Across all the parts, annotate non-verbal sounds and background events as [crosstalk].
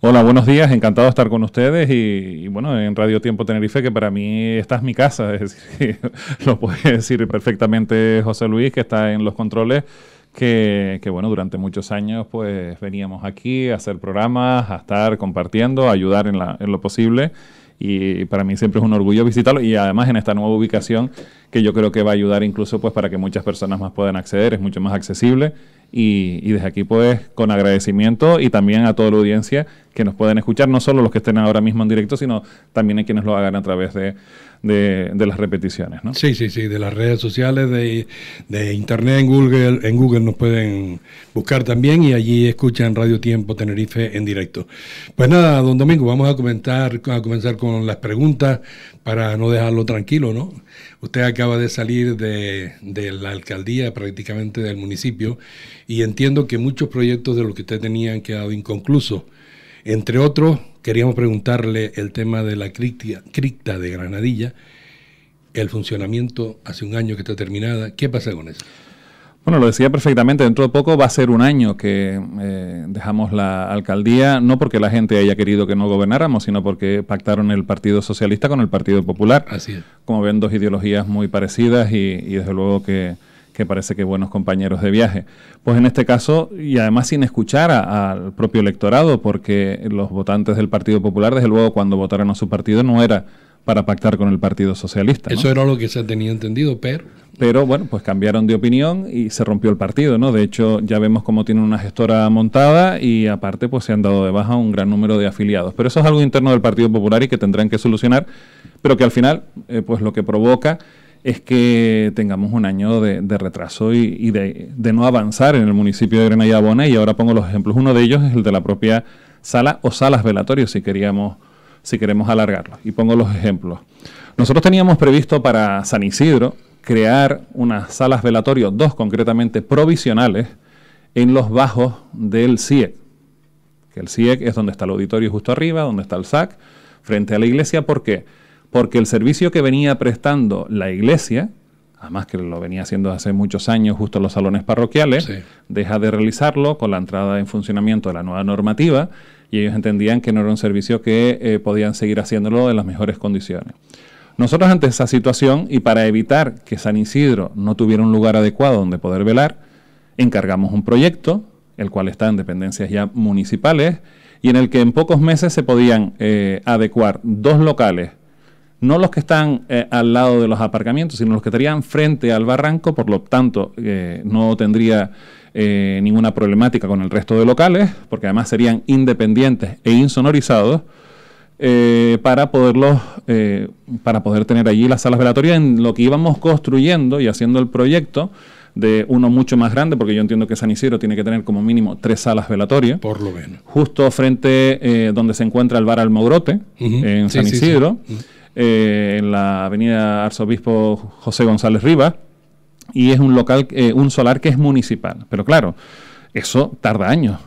Hola, buenos días, encantado de estar con ustedes y, bueno, en Radio Tiempo Tenerife, que para mí esta es mi casa, [laughs] es decir, lo puede decir perfectamente José Luis, que está en los controles, que, bueno, durante muchos años pues veníamos aquí a hacer programas, a estar compartiendo, a ayudar en, lo posible y para mí siempre es un orgullo visitarlo y además en esta nueva ubicación que yo creo que va a ayudar incluso pues para que muchas personas más puedan acceder, es mucho más accesible y, y desde aquí pues con agradecimiento y también a toda la audiencia que nos pueden escuchar, no solo los que estén ahora mismo en directo, sino también quienes lo hagan a través de, las repeticiones. ¿no? Sí, sí, sí, de las redes sociales, de, internet, en Google, en Google nos pueden buscar también y allí escuchan Radio Tiempo Tenerife en directo. Pues nada, don Domingo, vamos a comentar, a comenzar con las preguntas para no dejarlo tranquilo, ¿no? Usted acaba de salir de, de la alcaldía, prácticamente del municipio, y entiendo que muchos proyectos de los que usted tenía han quedado inconclusos. Entre otros, queríamos preguntarle el tema de la cripta de Granadilla, el funcionamiento hace un año que está terminada. ¿Qué pasa con eso? Bueno, lo decía perfectamente, dentro de poco va a ser un año que eh, dejamos la alcaldía, no porque la gente haya querido que no gobernáramos, sino porque pactaron el Partido Socialista con el Partido Popular. Así es. Como ven, dos ideologías muy parecidas y, y desde luego que que parece que buenos compañeros de viaje. Pues en este caso, y además sin escuchar al propio electorado, porque los votantes del Partido Popular, desde luego, cuando votaron a su partido no era para pactar con el Partido Socialista. Eso era lo que se tenía entendido, pero... Pero bueno, pues cambiaron de opinión y se rompió el partido, ¿no? De hecho, ya vemos cómo tienen una gestora montada y aparte pues se han dado de baja un gran número de afiliados. Pero eso es algo interno del Partido Popular y que tendrán que solucionar, pero que al final eh, pues lo que provoca es que tengamos un año de, retraso y, de, no avanzar en el municipio de Granada y Abona. Y ahora pongo los ejemplos. Uno de ellos es el de la propia sala o salas velatorios, si queríamos, si queremos alargarlo. Y pongo los ejemplos. Nosotros teníamos previsto para San Isidro crear unas salas velatorios, dos concretamente provisionales, en los bajos del CIEC. E que el CIEC e es donde está el auditorio justo arriba, donde está el SAC, frente a la iglesia. ¿Por qué? Porque porque el servicio que venía prestando la iglesia, además que lo venía haciendo hace muchos años justo en los salones parroquiales, deja de realizarlo con la entrada en funcionamiento de la nueva normativa y ellos entendían que no era un servicio que eh, podían seguir haciéndolo en las mejores condiciones. Nosotros ante esa situación y para evitar que San Isidro no tuviera un lugar adecuado donde poder velar, encargamos un proyecto, el cual está en dependencias ya municipales, y en el que en pocos meses se podían eh, adecuar dos locales no los que están eh, al lado de los aparcamientos, sino los que estarían frente al barranco, por lo tanto eh, no tendría eh, ninguna problemática con el resto de locales, porque además serían independientes e insonorizados. para poderlos para poder tener allí las salas velatorias en lo que íbamos construyendo y haciendo el proyecto de uno mucho más grande, porque yo entiendo que San Isidro tiene que tener como mínimo tres salas velatorias. Por lo menos. Justo frente donde se encuentra el bar Almogrote, en San Isidro. Eh, en la avenida Arzobispo José González Rivas, y es un local, eh, un solar que es municipal. Pero claro, eso tarda años.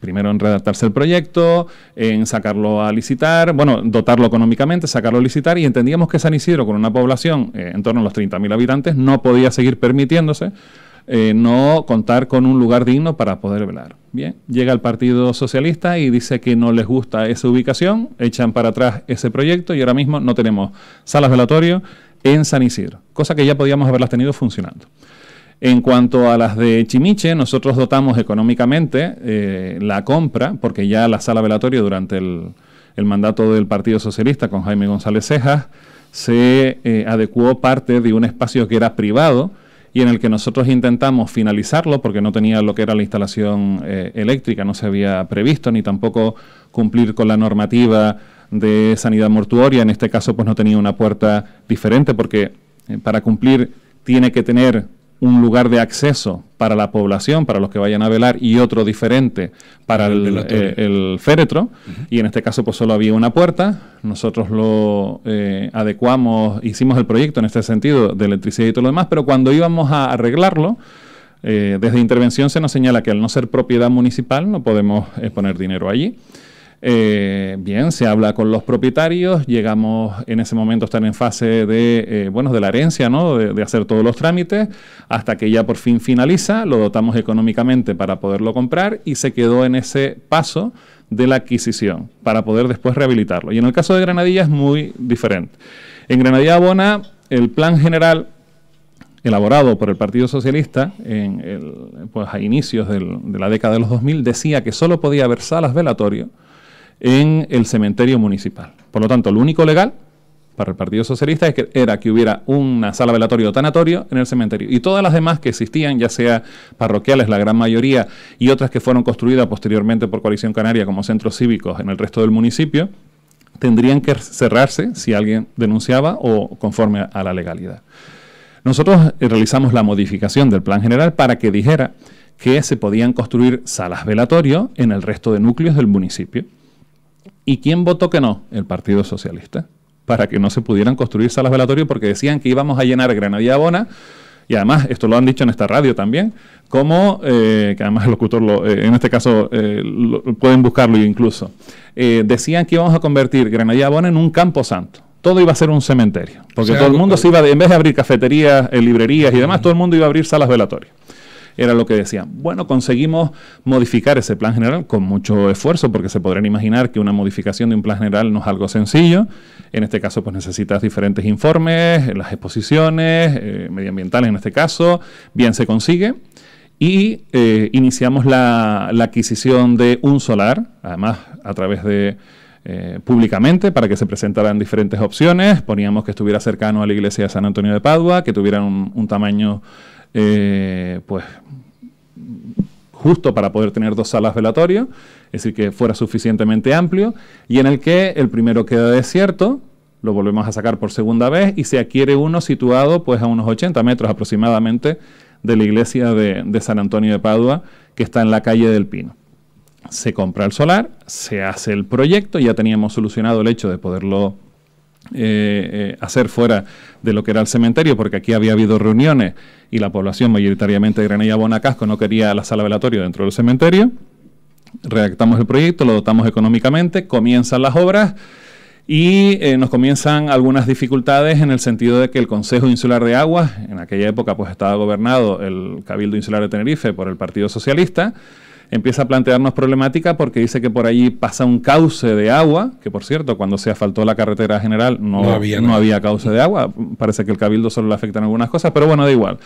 Primero en redactarse el proyecto, en sacarlo a licitar, bueno, dotarlo económicamente, sacarlo a licitar, y entendíamos que San Isidro, con una población eh, en torno a los 30.000 habitantes, no podía seguir permitiéndose eh, no contar con un lugar digno para poder velar. Bien, llega el Partido Socialista y dice que no les gusta esa ubicación, echan para atrás ese proyecto y ahora mismo no tenemos salas velatorio en San Isidro, cosa que ya podíamos haberlas tenido funcionando. En cuanto a las de Chimiche, nosotros dotamos económicamente eh, la compra, porque ya la sala velatorio durante el, mandato del Partido Socialista con Jaime González Cejas se eh, adecuó parte de un espacio que era privado, y en el que nosotros intentamos finalizarlo porque no tenía lo que era la instalación eh, eléctrica, no se había previsto ni tampoco cumplir con la normativa de sanidad mortuoria, en este caso pues no tenía una puerta diferente porque eh, para cumplir tiene que tener un lugar de acceso para la población, para los que vayan a velar, y otro diferente para el, eh, féretro. Y en este caso, pues solo había una puerta. Nosotros lo eh, adecuamos, hicimos el proyecto en este sentido de electricidad y todo lo demás, pero cuando íbamos a arreglarlo, eh, desde intervención se nos señala que al no ser propiedad municipal no podemos poner dinero allí. Eh, bien, se habla con los propietarios, llegamos en ese momento a estar en fase de, eh, bueno, de la herencia, De, hacer todos los trámites, hasta que ya por fin finaliza, lo dotamos económicamente para poderlo comprar y se quedó en ese paso de la adquisición para poder después rehabilitarlo. Y en el caso de Granadilla es muy diferente. En Granadilla Bona, el plan general elaborado por el Partido Socialista en el, pues, a inicios del, de la década de los 2000 decía que solo podía haber salas velatorios en el cementerio municipal. Por lo tanto, lo único legal para el Partido Socialista era que hubiera una sala velatorio o tanatorio en el cementerio. Y todas las demás que existían, ya sea parroquiales, la gran mayoría, y otras que fueron construidas posteriormente por Coalición Canaria como centros cívicos en el resto del municipio, tendrían que cerrarse si alguien denunciaba o conforme a la legalidad. Nosotros eh, realizamos la modificación del plan general para que dijera que se podían construir salas velatorio en el resto de núcleos del municipio. ¿Y quién votó que no? El Partido Socialista, para que no se pudieran construir salas velatorias porque decían que íbamos a llenar Granadilla Abona y además esto lo han dicho en esta radio también, como, eh, que además el locutor eh, en este caso eh, pueden buscarlo incluso, decían que íbamos a convertir Granadilla Abona en un campo santo. Todo iba a ser un cementerio, porque todo el mundo se iba, en vez de abrir cafeterías, librerías y demás, todo el mundo iba a abrir salas velatorias era lo que decían. Bueno, conseguimos modificar ese plan general con mucho esfuerzo, porque se podrán imaginar que una modificación de un plan general no es algo sencillo. En este caso, pues necesitas diferentes informes, las exposiciones, eh, medioambientales en este caso, bien se consigue y eh, iniciamos la, adquisición de un solar, además a través de eh, públicamente para que se presentaran diferentes opciones. Poníamos que estuviera cercano a la iglesia de San Antonio de Padua, que tuviera un, tamaño, eh, pues justo para poder tener dos salas velatorias, es decir, que fuera suficientemente amplio, y en el que el primero queda desierto, lo volvemos a sacar por segunda vez, y se adquiere uno situado pues a unos 80 metros aproximadamente de la iglesia de San Antonio de Padua, que está en la calle del Pino se compra el solar, se hace el proyecto, ya teníamos solucionado el hecho de poderlo eh, eh, hacer fuera de lo que era el cementerio, porque aquí había habido reuniones y la población mayoritariamente de Granella Bonacasco no quería la sala velatoria dentro del cementerio. Redactamos el proyecto, lo dotamos económicamente, comienzan las obras y eh, nos comienzan algunas dificultades en el sentido de que el Consejo Insular de Aguas, en aquella época pues estaba gobernado el Cabildo Insular de Tenerife por el Partido Socialista, empieza a plantearnos problemática porque dice que por allí pasa un cauce de agua, que por cierto, cuando se asfaltó la carretera general no, había, cauce de agua, parece que el cabildo solo le en algunas cosas, pero bueno, da igual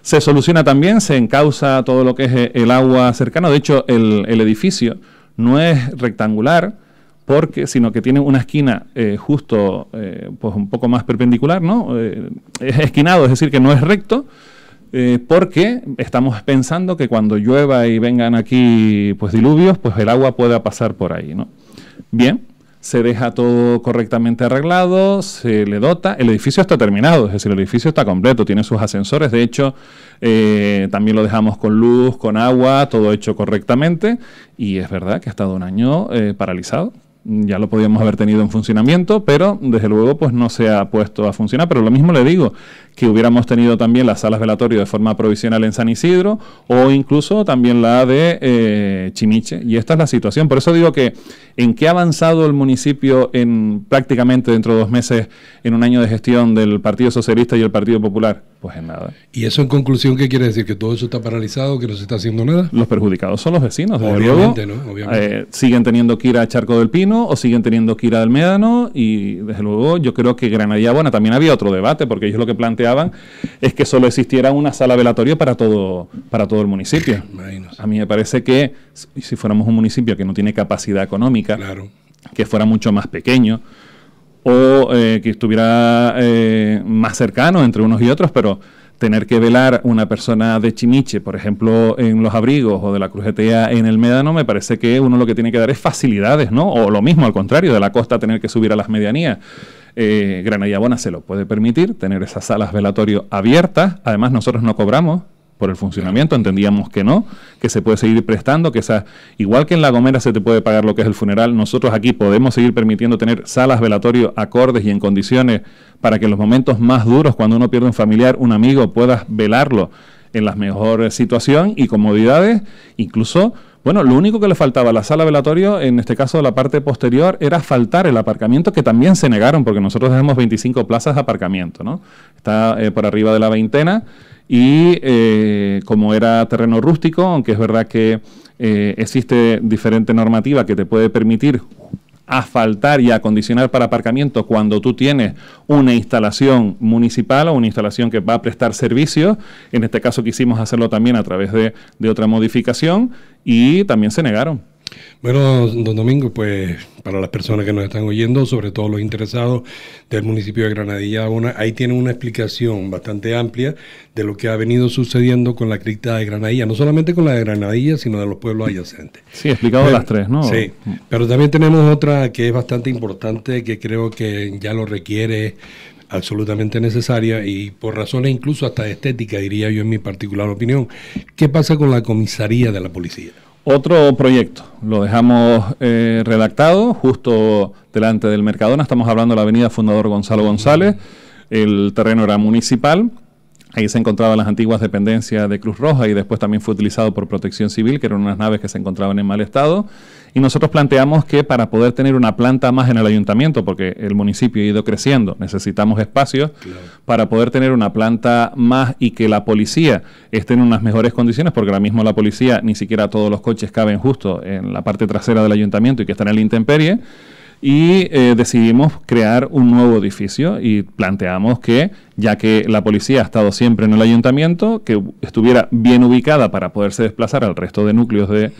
se soluciona también, se encausa todo lo que es eh, el agua cercano, De hecho, el, edificio no es rectangular, porque, sino que tiene una esquina eh, justo, eh, pues un poco más perpendicular, ¿no? es esquinado, es decir, que no es recto eh, porque estamos pensando que cuando llueva y vengan aquí pues diluvios, pues el agua pueda pasar por ahí, ¿no? Bien, se deja todo correctamente arreglado, se le dota, el edificio está terminado, es decir, el edificio está completo, tiene sus ascensores, de hecho, eh, también lo dejamos con luz, con agua, todo hecho correctamente, y es verdad que ha estado un año eh, paralizado, ya lo podíamos haber tenido en funcionamiento, pero desde luego pues no se ha puesto a funcionar. Pero lo mismo le digo, que hubiéramos tenido también las salas velatorio de forma provisional en San Isidro o incluso también la de eh, Chimiche. Y esta es la situación. Por eso digo que en qué ha avanzado el municipio en prácticamente dentro de dos meses en un año de gestión del Partido Socialista y el Partido Popular. Pues en nada. ¿Y eso en conclusión qué quiere decir? ¿Que todo eso está paralizado, que no se está haciendo nada? Los perjudicados son los vecinos, Obviamente, eh, siguen teniendo que ir a Charco del Pino o siguen teniendo que ir al Médano y desde luego yo creo que Granadilla, bueno, también había otro debate porque ellos lo que planteaban es que solo existiera una sala velatoria para todo, para todo el municipio. A mí me parece que si fuéramos un municipio que no tiene capacidad económica, claro. que fuera mucho más pequeño, o eh, que estuviera eh, más cercano entre unos y otros, pero tener que velar una persona de chimiche, por ejemplo, en los abrigos o de la crujetea en el médano, me parece que uno lo que tiene que dar es facilidades, ¿no? O lo mismo, al contrario, de la costa tener que subir a las medianías. Eh, Granadilla Bona se lo puede permitir, tener esas salas velatorio abiertas. Además, nosotros no cobramos, por el funcionamiento, entendíamos que no, que se puede seguir prestando, que esa, igual que en La Gomera se te puede pagar lo que es el funeral, nosotros aquí podemos seguir permitiendo tener salas velatorio acordes y en condiciones para que en los momentos más duros, cuando uno pierde un familiar, un amigo, puedas velarlo en las mejores situación y comodidades, incluso... Bueno, lo único que le faltaba a la sala velatorio, en este caso la parte posterior, era faltar el aparcamiento, que también se negaron, porque nosotros tenemos 25 plazas de aparcamiento, ¿no? Está eh, por arriba de la veintena y eh, como era terreno rústico, aunque es verdad que eh, existe diferente normativa que te puede permitir asfaltar y acondicionar para aparcamiento cuando tú tienes una instalación municipal o una instalación que va a prestar servicios. En este caso quisimos hacerlo también a través de otra modificación y también se negaron. Bueno, don Domingo, pues para las personas que nos están oyendo, sobre todo los interesados del municipio de Granadilla, ahí tienen una explicación bastante amplia de lo que ha venido sucediendo con la cripta de Granadilla, no solamente con la de Granadilla, sino de los pueblos adyacentes. Sí, explicado las tres, ¿no? Sí, pero también tenemos otra que es bastante importante, que creo que ya lo requiere absolutamente necesaria y por razones incluso hasta estéticas, diría yo en mi particular opinión. ¿Qué pasa con la comisaría de la policía? Otro proyecto, lo dejamos eh, redactado justo delante del Mercadona, estamos hablando de la avenida Fundador Gonzalo González, el terreno era municipal, Ahí se encontraban las antiguas dependencias de Cruz Roja y después también fue utilizado por Protección Civil, que eran unas naves que se encontraban en mal estado. Y nosotros planteamos que para poder tener una planta más en el ayuntamiento, porque el municipio ha ido creciendo, necesitamos espacios para poder tener una planta más y que la policía esté en unas mejores condiciones, porque ahora mismo la policía ni siquiera todos los coches caben justo en la parte trasera del ayuntamiento y que están en la intemperie y eh, decidimos crear un nuevo edificio y planteamos que, ya que la policía ha estado siempre en el ayuntamiento, que estuviera bien ubicada para poderse desplazar al resto de núcleos de,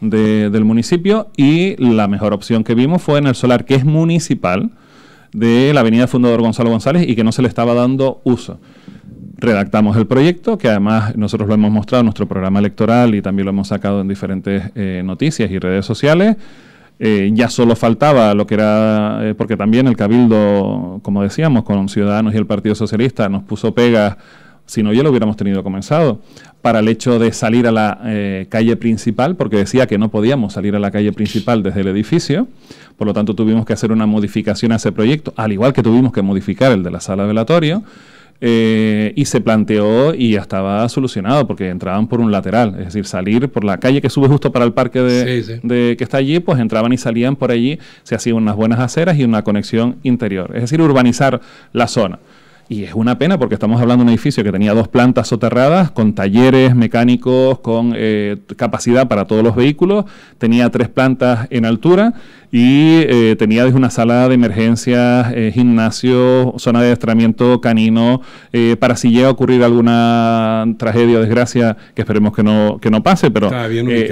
del municipio y la mejor opción que vimos fue en el solar que es municipal de la avenida Fundador Gonzalo González y que no se le estaba dando uso. Redactamos el proyecto, que además nosotros lo hemos mostrado en nuestro programa electoral y también lo hemos sacado en diferentes eh, noticias y redes sociales. Eh, ya solo faltaba lo que era, eh, porque también el Cabildo, como decíamos, con Ciudadanos y el Partido Socialista nos puso pegas si no ya lo hubiéramos tenido comenzado, para el hecho de salir a la eh, calle principal, porque decía que no podíamos salir a la calle principal desde el edificio, por lo tanto tuvimos que hacer una modificación a ese proyecto, al igual que tuvimos que modificar el de la sala de velatorio, eh, y se planteó y ya estaba solucionado porque entraban por un lateral, es decir, salir por la calle que sube justo para el parque de, de que está allí, pues entraban y salían por allí, se hacían unas buenas aceras y una conexión interior, es decir, urbanizar la zona. Y es una pena porque estamos hablando de un edificio que tenía dos plantas soterradas, con talleres mecánicos, con eh, capacidad para todos los vehículos, tenía tres plantas en altura y eh, tenía desde una sala de emergencias, eh, gimnasio, zona de adiestramiento canino, eh, para si llega a ocurrir alguna tragedia o desgracia, que esperemos que no, que no pase, pero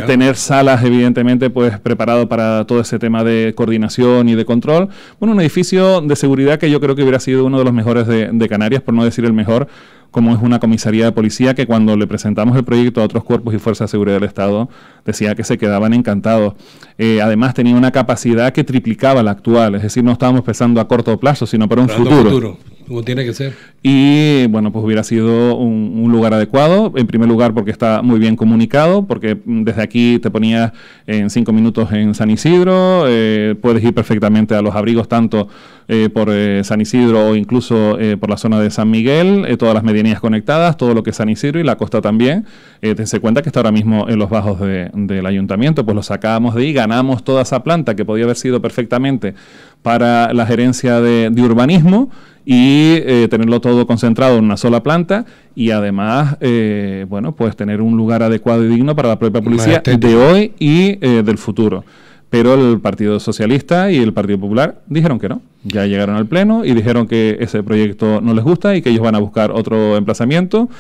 tener salas evidentemente pues preparado para todo ese tema de coordinación y de control. Bueno, un edificio de seguridad que yo creo que hubiera sido uno de los mejores de, de Canarias, por no decir el mejor, como es una comisaría de policía que cuando le presentamos el proyecto a otros cuerpos y fuerzas de seguridad del Estado decía que se quedaban encantados. Eh, además tenía una capacidad que triplicaba la actual, es decir, no estábamos pensando a corto plazo, sino para un futuro. Como tiene que ser. Y bueno, pues hubiera sido un, lugar adecuado. En primer lugar, porque está muy bien comunicado, porque desde aquí te ponías en cinco minutos en San Isidro, eh, puedes ir perfectamente a los abrigos tanto eh, por eh, San Isidro o incluso por la zona de San Miguel, todas las medianías conectadas, todo lo que es San Isidro y la costa también. Te cuenta que está ahora mismo en los bajos del ayuntamiento, pues lo sacábamos de ahí, ganamos toda esa planta que podía haber sido perfectamente para la gerencia de urbanismo y eh, tenerlo todo concentrado en una sola planta y además, eh, bueno, pues tener un lugar adecuado y digno para la propia policía de hoy y eh, del futuro. Pero el Partido Socialista y el Partido Popular dijeron que no. Ya llegaron al Pleno y dijeron que ese proyecto no les gusta y que ellos van a buscar otro emplazamiento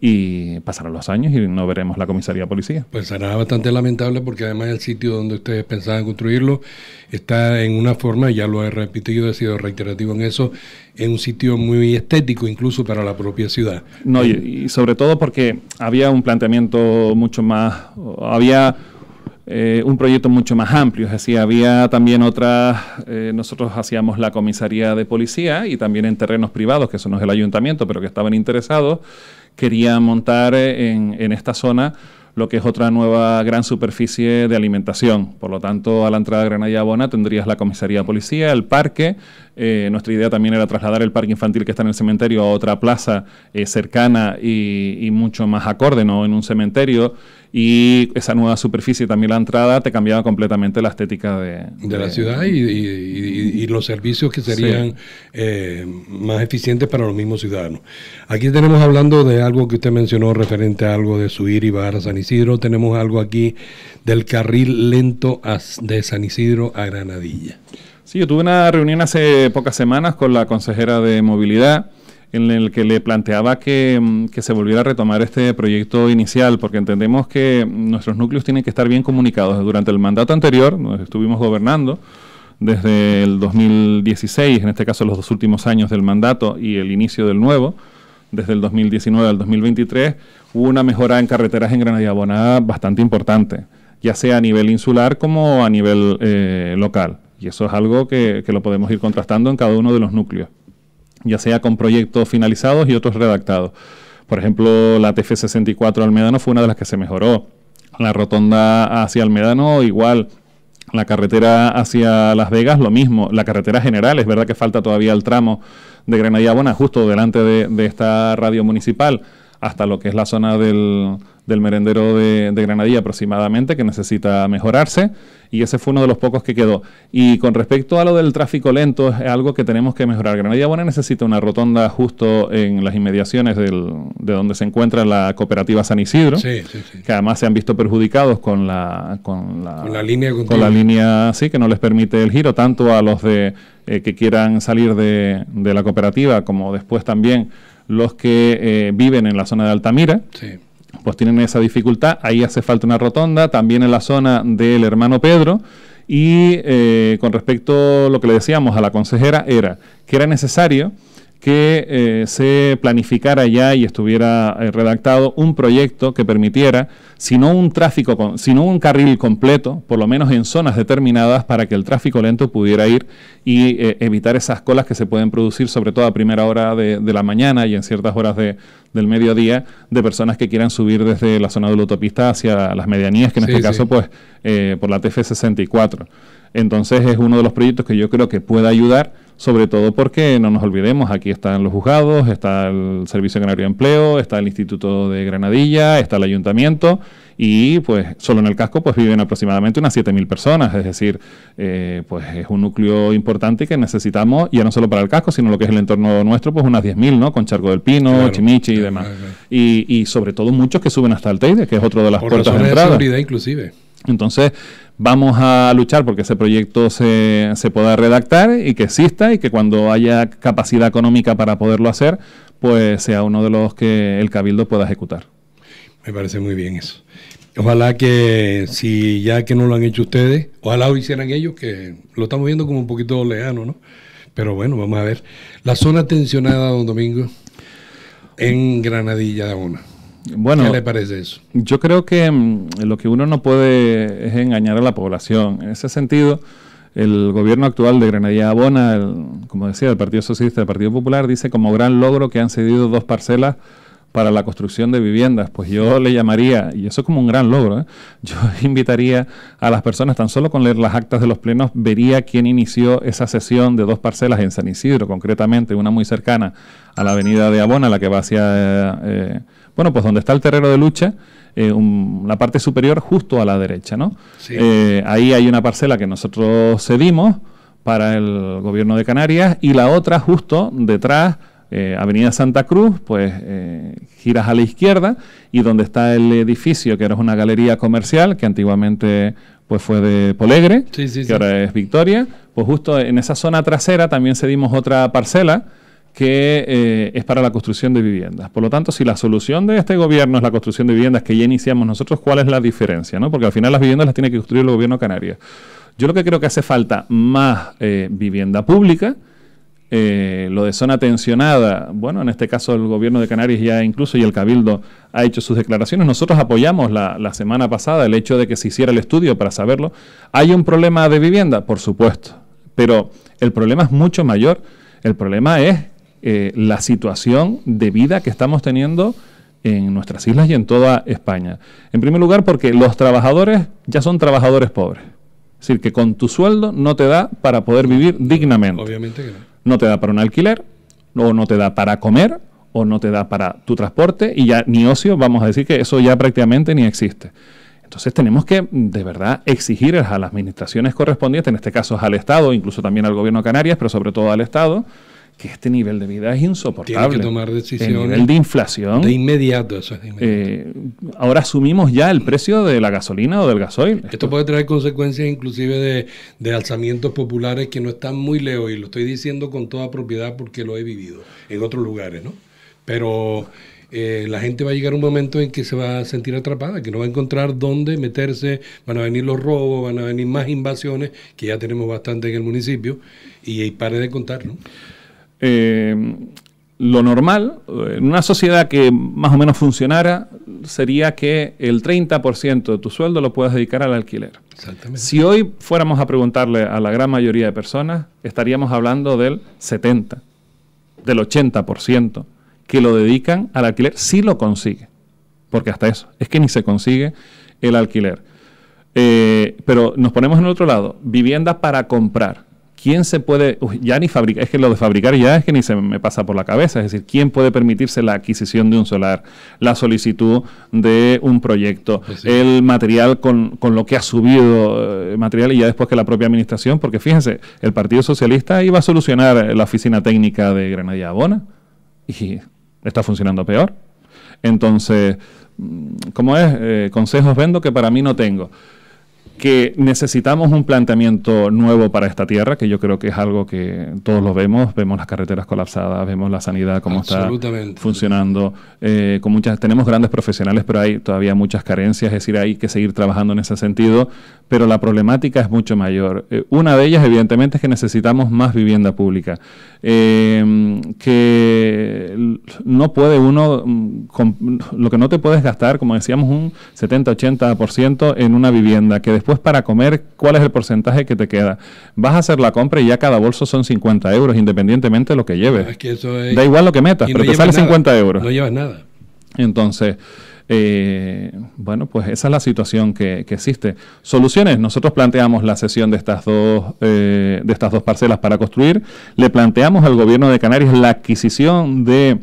y pasaron los años y no veremos la comisaría de policía. Pues será bastante lamentable porque además el sitio donde ustedes pensaban construirlo está en una forma, ya lo he repetido, he sido reiterativo en eso, en un sitio muy estético incluso para la propia ciudad. No, y, eh, sobre todo porque había un planteamiento mucho más, había eh, un proyecto mucho más amplio. Es decir, había también otras, eh, nosotros hacíamos la comisaría de policía y también en terrenos privados, que eso no es el ayuntamiento, pero que estaban interesados, quería montar en, en esta zona lo que es otra nueva gran superficie de alimentación. Por lo tanto, a la entrada de Granada y Abona tendrías la comisaría de policía, el parque. Eh, nuestra idea también era trasladar el parque infantil que está en el cementerio a otra plaza eh, cercana y, y, mucho más acorde, no en un cementerio y esa nueva superficie también la entrada te cambiaba completamente la estética de, la ciudad y, los servicios que serían eh, más eficientes para los mismos ciudadanos. Aquí tenemos hablando de algo que usted mencionó referente a algo de subir y bajar a San Isidro, tenemos algo aquí del carril lento de San Isidro a Granadilla. Sí, yo tuve una reunión hace pocas semanas con la consejera de movilidad en el que le planteaba mm, que, se volviera a retomar este proyecto inicial, porque entendemos que nuestros núcleos tienen que estar bien comunicados. Durante el mandato anterior, nos estuvimos gobernando desde el 2016, en este caso los dos últimos años del mandato y el inicio del nuevo, desde el 2019 al 2023, hubo una mejora en carreteras en Granada y bastante importante, ya sea a nivel insular como a nivel eh, local. Y eso es algo que lo podemos ir contrastando en cada uno de los núcleos ya sea con proyectos finalizados y otros redactados. Por ejemplo, la TF64 Almedano fue una de las que se mejoró. La rotonda hacia Almedano igual. La carretera hacia Las Vegas, lo mismo. La carretera general, es verdad que falta todavía el tramo de Granadilla Bona, justo delante de esta radio municipal hasta lo que es la zona del, merendero de, Granadilla aproximadamente, que necesita mejorarse, y ese fue uno de los pocos que quedó. Y con respecto a lo del tráfico lento, es algo que tenemos que mejorar. Granadilla Buena necesita una rotonda justo en las inmediaciones de donde se encuentra la cooperativa San Isidro, que además se han visto perjudicados con la, línea sí, que no les permite el giro, tanto a los de eh, que quieran salir de, de la cooperativa como después también los que eh, viven en la zona de Altamira. Pues tienen esa dificultad, ahí hace falta una rotonda, también en la zona del hermano Pedro, y eh, con respecto a lo que le decíamos a la consejera era que era necesario que eh, se planificara ya y estuviera eh, redactado un proyecto que permitiera, si no un tráfico, sino un carril completo, por lo menos en zonas determinadas, para que el tráfico lento pudiera ir y eh, evitar esas colas que se pueden producir, sobre todo a primera hora de, la mañana y en ciertas horas de, del mediodía, de personas que quieran subir desde la zona de la autopista hacia las medianías, que en este caso, pues, por la TF64. Entonces, es uno de los proyectos que yo creo que puede ayudar sobre todo porque no nos olvidemos, aquí están los juzgados, está el Servicio Canario de Empleo, está el Instituto de Granadilla, está el Ayuntamiento y pues solo en el casco pues viven aproximadamente unas 7.000 personas, es decir, eh, pues es un núcleo importante que necesitamos ya no solo para el casco, sino lo que es el entorno nuestro, pues unas 10.000, ¿no? Con Charco del Pino, Chimiche Chimichi y demás. y, y, sobre todo muchos que suben hasta el Teide, que es otro de las puertas de entrada. inclusive. Entonces, vamos a luchar porque ese proyecto se, se, pueda redactar y que exista y que cuando haya capacidad económica para poderlo hacer, pues sea uno de los que el cabildo pueda ejecutar. Me parece muy bien eso. Ojalá que si ya que no lo han hecho ustedes, ojalá lo hicieran ellos, que lo estamos viendo como un poquito lejano, ¿no? Pero bueno, vamos a ver. La zona tensionada, don Domingo, en Granadilla de Aona. Bueno, ¿qué le parece eso? Yo creo que mm, lo que uno no puede es engañar a la población. En ese sentido, el gobierno actual de Granada Abona, como decía, el Partido Socialista, el Partido Popular, dice como gran logro que han cedido dos parcelas para la construcción de viviendas. Pues yo le llamaría, y eso es como un gran logro, ¿eh? yo [laughs] invitaría a las personas, tan solo con leer las actas de los plenos, vería quién inició esa sesión de dos parcelas en San Isidro, concretamente, una muy cercana a la avenida de Abona, la que va hacia... Eh, eh, bueno, pues donde está el terreno de lucha, la eh, parte superior justo a la derecha, ¿no? Eh, ahí hay una parcela que nosotros cedimos para el gobierno de Canarias y la otra justo detrás, eh, Avenida Santa Cruz, pues giras a la izquierda y donde está el edificio que era una galería comercial que antiguamente pues fue de Polegre, que ahora es Victoria, pues justo en esa zona trasera también cedimos otra parcela que eh, es para la construcción de viviendas. Por lo tanto, si la solución de este gobierno es la construcción de viviendas que ya iniciamos nosotros, ¿cuál es la diferencia? Porque al final las viviendas las tiene que construir el gobierno canario. Yo lo que creo que hace falta más eh, vivienda pública, eh, lo de zona tensionada, bueno, en este caso el gobierno de Canarias ya incluso y el Cabildo ha hecho sus declaraciones. Nosotros apoyamos la, la, semana pasada el hecho de que se hiciera el estudio para saberlo. ¿Hay un problema de vivienda? Por supuesto, pero el problema es mucho mayor. El problema es eh, la situación de vida que estamos teniendo en nuestras islas y en toda España. En primer lugar, porque los trabajadores ya son trabajadores pobres. Es decir, que con tu sueldo no te da para poder vivir dignamente. Obviamente que no. No te da para un alquiler, o no te da para comer, o no te da para tu transporte, y ya ni ocio, vamos a decir que eso ya prácticamente ni existe. Entonces tenemos que de verdad exigir a las administraciones correspondientes, en este caso al Estado, incluso también al Gobierno de Canarias, pero sobre todo al Estado, que este nivel de vida es insoportable. tomar decisiones. El de inflación. De inmediato, eso es inmediato. Eh, ahora asumimos ya el precio de la gasolina o del gasoil. Esto, puede traer consecuencias inclusive de, alzamientos populares que no están muy lejos, y lo estoy diciendo con toda propiedad porque lo he vivido en otros lugares, ¿no? Pero eh, la gente va a llegar un momento en que se va a sentir atrapada, que no va a encontrar dónde meterse, van a venir los robos, van a venir más invasiones, que ya tenemos bastante en el municipio, y, y pare de contar, ¿no? Eh, lo normal, eh, en una sociedad que más o menos funcionara, sería que el 30% de tu sueldo lo puedas dedicar al alquiler. Si hoy fuéramos a preguntarle a la gran mayoría de personas, estaríamos hablando del 70%, del 80% que lo dedican al alquiler si lo consigue. Porque hasta eso, es que ni se consigue el alquiler. Eh, pero nos ponemos en el otro lado, vivienda para comprar. ¿Quién se puede, ya ni fabricar, es que lo de fabricar ya es que ni se me pasa por la cabeza, es decir, ¿quién puede permitirse la adquisición de un solar, la solicitud de un proyecto, pues el material con, lo que ha subido, el eh, material y ya después que la propia administración, porque fíjense, el Partido Socialista iba a solucionar la oficina técnica de Granadilla Abona y está funcionando peor. Entonces, mm, ¿cómo es? Eh, consejos vendo que para mí no tengo que necesitamos un planteamiento nuevo para esta tierra, que yo creo que es algo que todos lo vemos, vemos las carreteras colapsadas, vemos la sanidad como está funcionando, eh, con muchas, tenemos grandes profesionales, pero hay todavía muchas carencias, es decir, hay que seguir trabajando en ese sentido, pero la problemática es mucho mayor. Eh, una de ellas, evidentemente, es que necesitamos más vivienda pública, eh, que no puede uno, mm, lo que no te puedes gastar, como decíamos, un 70-80% en una vivienda que después pues para comer, ¿cuál es el porcentaje que te queda? Vas a hacer la compra y ya cada bolso son 50 euros, independientemente de lo que lleves. Da igual lo que metas, pero te sale 50 euros. No llevas nada. Entonces, eh, bueno, pues esa es la situación que, existe. Soluciones. Nosotros planteamos la cesión de estas, dos, eh, de estas dos parcelas para construir. Le planteamos al gobierno de Canarias la adquisición de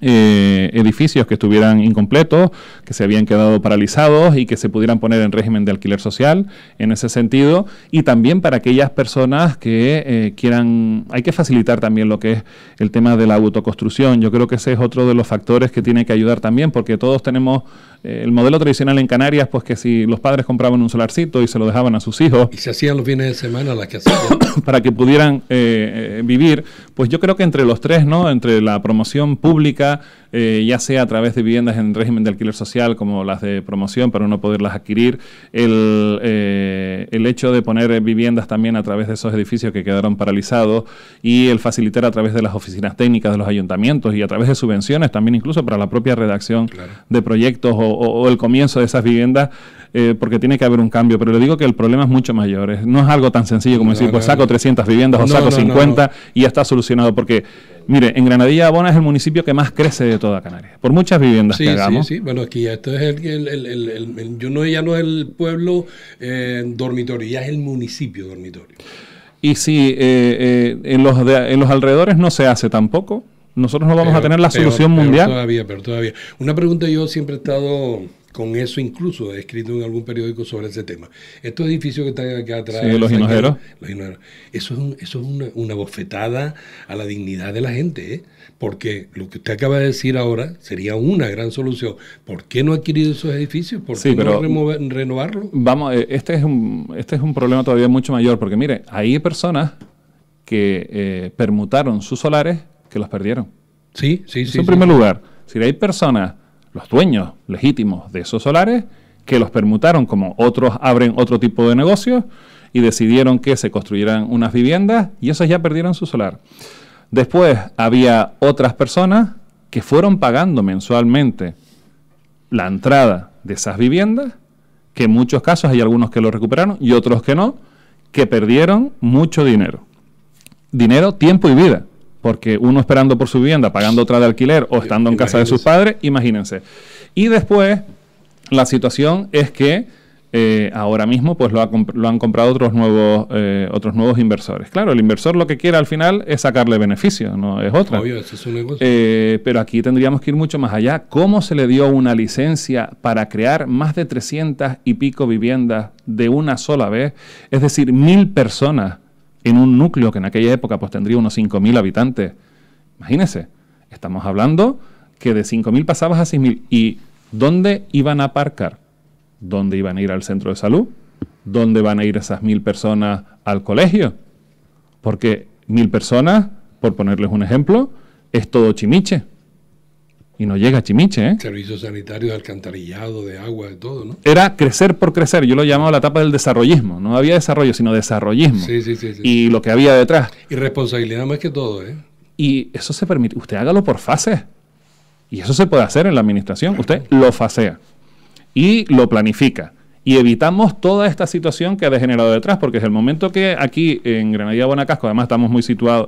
eh, edificios que estuvieran incompletos, que se habían quedado paralizados y que se pudieran poner en régimen de alquiler social en ese sentido, y también para aquellas personas que eh, quieran, hay que facilitar también lo que es el tema de la autoconstrucción, yo creo que ese es otro de los factores que tiene que ayudar también, porque todos tenemos eh, el modelo tradicional en Canarias, pues que si los padres compraban un solarcito y se lo dejaban a sus hijos. Y se hacían los fines de semana las que hacían. [coughs] para que pudieran vivir, pues yo creo que entre los tres, ¿no? Entre la promoción pública, Florida Eh, ya sea a través de viviendas en régimen de alquiler social como las de promoción para no poderlas adquirir, el, eh, el hecho de poner viviendas también a través de esos edificios que quedaron paralizados y el facilitar a través de las oficinas técnicas de los ayuntamientos y a través de subvenciones también incluso para la propia redacción de proyectos o, el comienzo de esas viviendas, eh, porque tiene que haber un cambio. Pero le digo que el problema es mucho mayor, no es algo tan sencillo como decir, pues saco 300 viviendas o saco 50 y ya está solucionado, porque, mire, en Granadilla Abona es el municipio que más crece de toda Canarias, por muchas viviendas que hagamos. Sí, sí, bueno, aquí esto es el, yo no, ya no es el pueblo eh, dormitorio, ya es el municipio dormitorio. Y si eh, eh, en, los en los alrededores no se hace tampoco, nosotros no vamos a tener la solución mundial. todavía, pero todavía. Una pregunta yo siempre he estado con eso incluso he escrito en algún periódico sobre ese tema. Estos edificios que están acá atrás... los hinojeros. Los Eso es, una, una, bofetada a la dignidad de la gente, ¿eh? porque lo que usted acaba de decir ahora sería una gran solución. ¿Por qué no adquirir esos edificios? ¿Por qué no renovarlos? renovarlo? Vamos, eh, este es, un, este es un problema todavía mucho mayor, porque mire, hay personas que eh, permutaron sus solares que los perdieron. Sí, sí, sí. En primer lugar, si hay personas, los dueños legítimos de esos solares, que los permutaron como otros abren otro tipo de negocios y decidieron que se construyeran unas viviendas y esos ya perdieron su solar. Después había otras personas que fueron pagando mensualmente la entrada de esas viviendas, que en muchos casos hay algunos que lo recuperaron y otros que no, que perdieron mucho dinero. Dinero, tiempo y vida. Porque uno esperando por su vivienda, pagando otra de alquiler o estando en casa de sus padres, imagínense. Y después, la situación es que eh, ahora mismo pues lo, han comprado eh, otros nuevos, inversores. Claro, el inversor lo que quiere al final es sacarle beneficio, no es otra. Obvio, es negocio. Eh, pero aquí tendríamos que ir mucho más allá. ¿Cómo se le dio una licencia para crear más de 300 y pico viviendas de una sola vez? Es decir, mil personas en un núcleo que en aquella época pues tendría unos 5.000 habitantes. Imagínense, estamos hablando que de 5.000 pasabas a 6.000. ¿Y dónde iban a aparcar? ¿Dónde iban a ir al centro de salud? ¿Dónde van a ir esas mil personas al colegio? Porque mil personas, por ponerles un ejemplo, es todo chimiche. Y no llega chimiche, ¿eh? Servicios sanitarios, alcantarillado, de agua, de todo, ¿no? Era crecer por crecer. Yo lo llamaba la etapa del desarrollismo. No había desarrollo, sino desarrollismo. Sí, sí, sí. sí. Y lo que había detrás. Y responsabilidad más que todo, ¿eh? Y eso se permite. Usted hágalo por fases. Y eso se puede hacer en la administración. Usted lo fasea y lo planifica. Y evitamos toda esta situación que ha degenerado detrás, porque es el momento que aquí en Granadilla Bonacasco, además estamos muy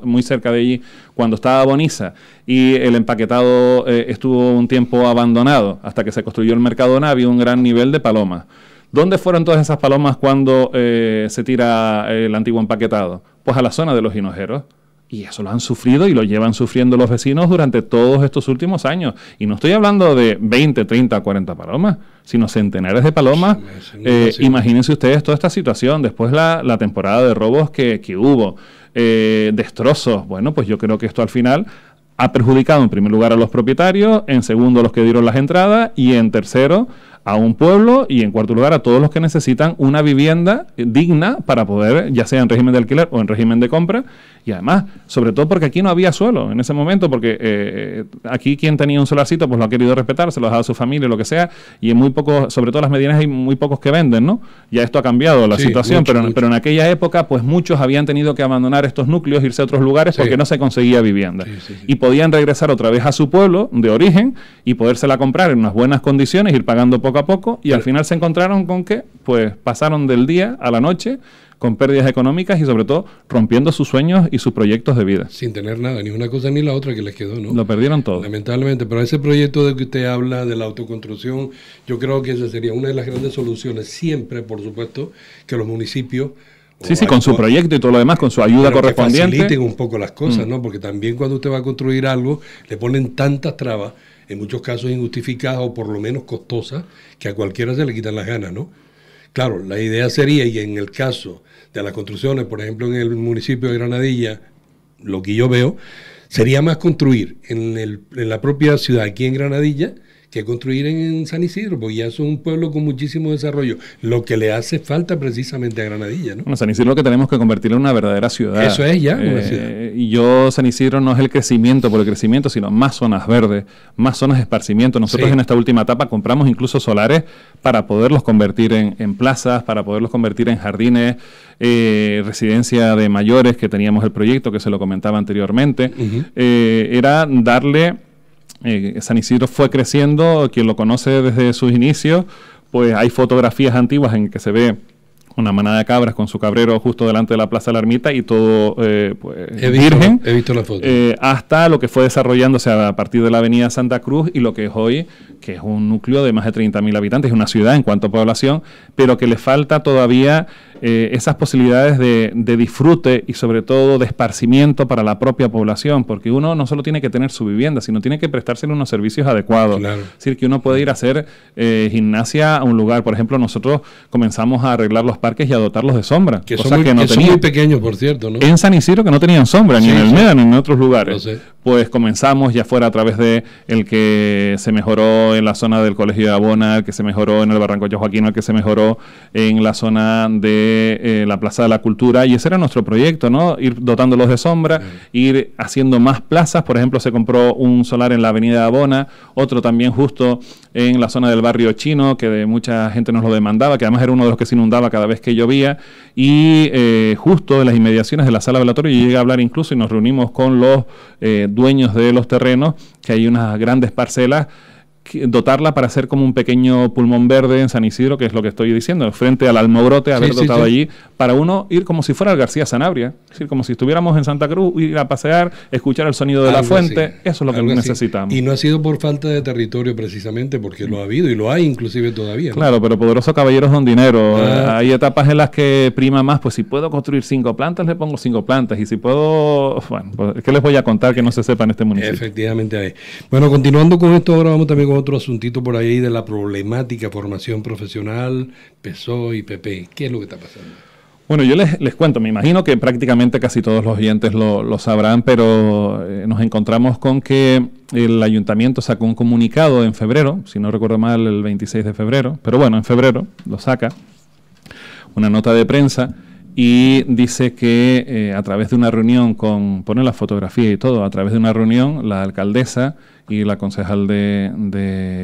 muy cerca de allí, cuando estaba Bonisa y el empaquetado eh, estuvo un tiempo abandonado hasta que se construyó el Mercadona, había un gran nivel de palomas. ¿Dónde fueron todas esas palomas cuando eh, se tira eh, el antiguo empaquetado? Pues a la zona de los hinojeros. Y eso lo han sufrido y lo llevan sufriendo los vecinos durante todos estos últimos años. Y no estoy hablando de 20, 30, 40 palomas, sino centenares de palomas. Eh, imagínense ustedes toda esta situación, después la, la temporada de robos que, hubo, eh, destrozos. Bueno, pues yo creo que esto al final ha perjudicado en primer lugar a los propietarios, en segundo a los que dieron las entradas y en tercero a un pueblo y en cuarto lugar a todos los que necesitan una vivienda digna para poder, ya sea en régimen de alquiler o en régimen de compra, y además, sobre todo porque aquí no había suelo en ese momento, porque eh, eh, aquí quien tenía un solacito, pues lo ha querido respetar, se lo ha dado a su familia, lo que sea, y en muy pocos, sobre todo las medianas, hay muy pocos que venden, ¿no? Ya esto ha cambiado la situación, pero, en aquella época, pues muchos habían tenido que abandonar estos núcleos, irse a otros lugares porque no se conseguía vivienda. y podían regresar otra vez a su pueblo de origen y podérsela comprar en unas buenas condiciones, ir pagando poco a poco, y al final se encontraron con que, pues pasaron del día a la noche con pérdidas económicas y sobre todo rompiendo sus sueños y sus proyectos de vida. Sin tener nada, ni una cosa ni la otra que les quedó, ¿no? Lo perdieron todo. Lamentablemente, pero ese proyecto de que usted habla, de la autoconstrucción, yo creo que esa sería una de las grandes soluciones, siempre, por supuesto, que los municipios Sí, sí, con su proyecto y todo lo demás, con su ayuda correspondiente. Que faciliten un poco las cosas, mm. ¿no? Porque también cuando usted va a construir algo, le ponen tantas trabas, en muchos casos injustificadas o por lo menos costosas, que a cualquiera se le quitan las ganas, ¿no? Claro, la idea sería, y en el caso de las construcciones, por ejemplo, en el municipio de Granadilla, lo que yo veo, sería más construir en, el, en la propia ciudad, aquí en Granadilla, que construir en San Isidro, porque ya es un pueblo con muchísimo desarrollo, lo que le hace falta precisamente a Granadilla. ¿no? Bueno, San Isidro lo que tenemos que convertirlo en una verdadera ciudad. Eso es ya, una eh, ciudad. Y yo, San Isidro no es el crecimiento por el crecimiento, sino más zonas verdes, más zonas de esparcimiento. Nosotros en esta última etapa compramos incluso solares para poderlos convertir en, plazas, para poderlos convertir en jardines, eh, residencia de mayores que teníamos el proyecto que se lo comentaba anteriormente. Eh, era darle eh, San Isidro fue creciendo, quien lo conoce desde sus inicios, pues hay fotografías antiguas en que se ve una manada de cabras con su cabrero justo delante de la Plaza de la Ermita y todo eh, pues, he virgen. He visto la foto. Eh, hasta lo que fue desarrollándose a partir de la Avenida Santa Cruz y lo que es hoy, que es un núcleo de más de 30.000 habitantes, es una ciudad en cuanto a población, pero que le falta todavía eh, esas posibilidades de, disfrute y sobre todo de esparcimiento para la propia población, porque uno no solo tiene que tener su vivienda, sino tiene que prestársele unos servicios adecuados. Es decir, que uno puede ir a hacer eh, gimnasia a un lugar. Por ejemplo, nosotros comenzamos a arreglar los parques y a dotarlos de sombra. Que, son, muy, no pequeños, por cierto. En San Isidro que no tenían sombra, ni en el ni en otros lugares. Pues comenzamos ya fuera a través de el que se mejoró en la zona del Colegio de Abona, el que se mejoró en el Barranco de Joaquino, el que se mejoró en la zona de eh, la Plaza de la Cultura, y ese era nuestro proyecto, ¿no? Ir dotándolos de sombra, ir haciendo más plazas, por ejemplo, se compró un solar en la Avenida Abona, otro también justo en la zona del barrio chino, que de mucha gente nos lo demandaba, que además era uno de los que se inundaba cada vez que llovía, y eh, justo en las inmediaciones de la sala velatoria, yo llegué a hablar incluso y nos reunimos con los eh, dueños de los terrenos, que hay unas grandes parcelas dotarla para hacer como un pequeño pulmón verde en San Isidro, que es lo que estoy diciendo, frente al Almogrote, haber dotado allí, para uno ir como si fuera el García Sanabria, es decir, como si estuviéramos en Santa Cruz, ir a pasear, escuchar el sonido de la fuente, eso es lo que necesitamos. Y no ha sido por falta de territorio precisamente, porque lo ha habido y lo hay inclusive todavía. Claro, pero poderosos caballeros son dinero. Ah. Hay etapas en las que prima más, pues si puedo construir cinco plantas, le pongo cinco plantas, y si puedo, bueno, pues, ¿qué les voy a contar que no se sepa en este municipio? Efectivamente, hay. Bueno, continuando con esto, ahora vamos también con otro asuntito por ahí de la problemática formación profesional, PSOE y PP. ¿Qué es lo que está pasando? Bueno, yo les, cuento, me imagino que prácticamente casi todos los oyentes lo, sabrán, pero eh, nos encontramos con que el ayuntamiento sacó un comunicado en febrero, si no recuerdo mal, el 26 de febrero, pero bueno, en febrero lo saca, una nota de prensa, y dice que eh, a través de una reunión con, pone la fotografía y todo, a través de una reunión, la alcaldesa y la concejal de,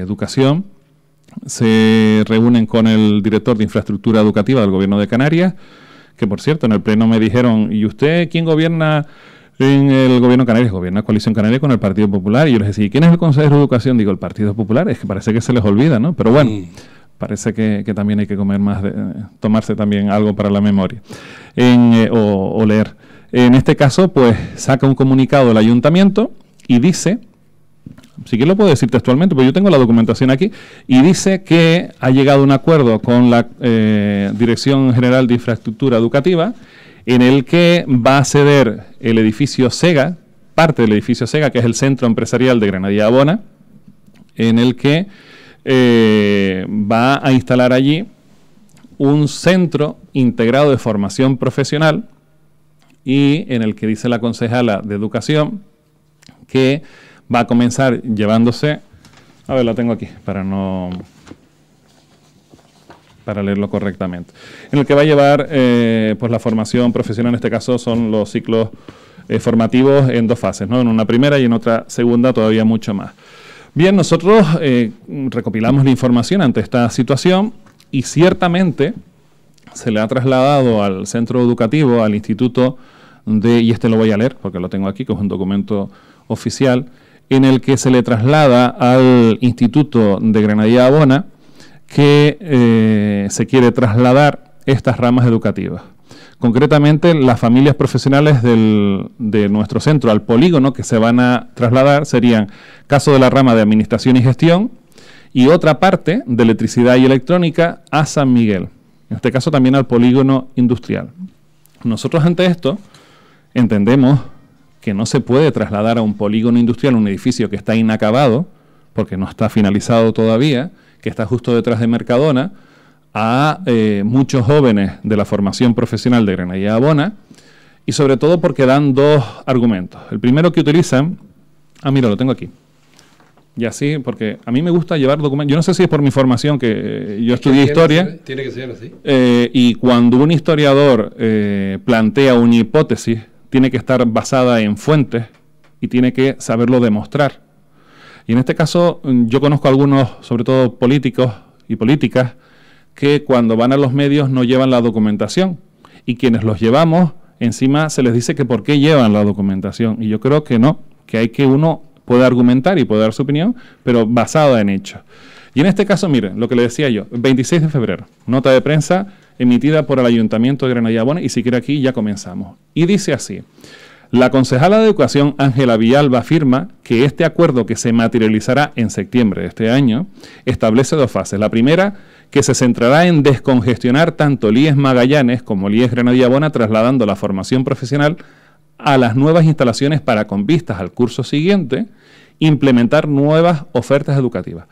Educación se reúnen con el director de infraestructura educativa del gobierno de Canarias, que por cierto en el pleno me dijeron, ¿y usted quién gobierna en el gobierno canario? Gobierna Coalición Canaria con el Partido Popular. Y yo les decía, quién es el consejero de educación? Digo, el Partido Popular, es que parece que se les olvida, ¿no? Pero bueno. Mm. Parece que, también hay que comer más, tomarse también algo para la memoria eh, o, o leer. En este caso, pues saca un comunicado el ayuntamiento y dice si que lo puedo decir textualmente, pero yo tengo la documentación aquí, y dice que ha llegado un acuerdo con la eh, Dirección General de Infraestructura Educativa en el que va a ceder el edificio SEGA, parte del edificio SEGA, que es el Centro Empresarial de Granadilla Abona, en el que eh, va a instalar allí un centro integrado de formación profesional y en el que dice la concejala de educación que va a comenzar llevándose, a ver, lo tengo aquí para no para leerlo correctamente, en el que va a llevar eh, pues la formación profesional, en este caso son los ciclos eh, formativos en dos fases, en una primera y en otra segunda todavía mucho más. Bien, nosotros eh, recopilamos la información ante esta situación y ciertamente se le ha trasladado al centro educativo, al instituto de, y este lo voy a leer porque lo tengo aquí, que es un documento oficial, en el que se le traslada al Instituto de Granadilla Abona que eh, se quiere trasladar estas ramas educativas. Concretamente, las familias profesionales de nuestro centro al polígono que se van a trasladar serían caso de la rama de Administración y Gestión y otra parte de Electricidad y Electrónica a San Miguel, en este caso también al polígono industrial. Nosotros ante esto entendemos que no se puede trasladar a un polígono industrial, un edificio que está inacabado, porque no está finalizado todavía, que está justo detrás de Mercadona, a eh, muchos jóvenes de la formación profesional de y Abona, y sobre todo porque dan dos argumentos. El primero que utilizan, ah, mira, lo tengo aquí. Y así, porque a mí me gusta llevar documentos. Yo no sé si es por mi formación que eh, yo estudié historia. tiene que ser así. Eh, y cuando un historiador plantea una hipótesis tiene que estar basada en fuentes y tiene que saberlo demostrar. Y en este caso mm, yo conozco algunos, sobre todo políticos y políticas, que cuando van a los medios no llevan la documentación y quienes los llevamos encima se les dice que por qué llevan la documentación y yo creo que no, que hay que uno puede argumentar y puede dar su opinión, pero basada en hechos. Y en este caso, miren, lo que le decía yo, 26 de febrero, nota de prensa emitida por el Ayuntamiento de Granada Abona, y si quiere aquí ya comenzamos. Y dice así. La concejala de Educación Ángela Villalba afirma que este acuerdo que se materializará en septiembre de este año establece dos fases. La primera, que se centrará en descongestionar tanto líes Magallanes como Lies Granadilla Bona trasladando la formación profesional a las nuevas instalaciones para con vistas al curso siguiente implementar nuevas ofertas educativas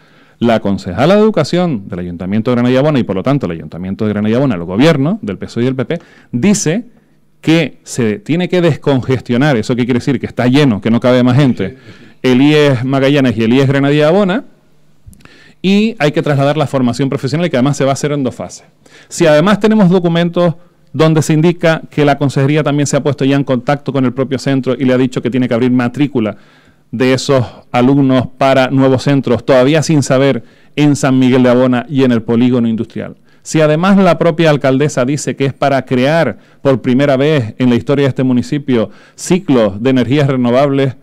la concejala de educación del Ayuntamiento de Granada y y por lo tanto el Ayuntamiento de Granada y Abona, el gobierno del PSOE y del PP, dice que se tiene que descongestionar, eso qué quiere decir, que está lleno, que no cabe más gente, el IES Magallanes y el IES Granada y y hay que trasladar la formación profesional que además se va a hacer en dos fases. Si además tenemos documentos donde se indica que la consejería también se ha puesto ya en contacto con el propio centro y le ha dicho que tiene que abrir matrícula de esos alumnos para nuevos centros, todavía sin saber en San Miguel de Abona y en el polígono industrial. Si además la propia alcaldesa dice que es para crear por primera vez en la historia de este municipio ciclos de energías renovables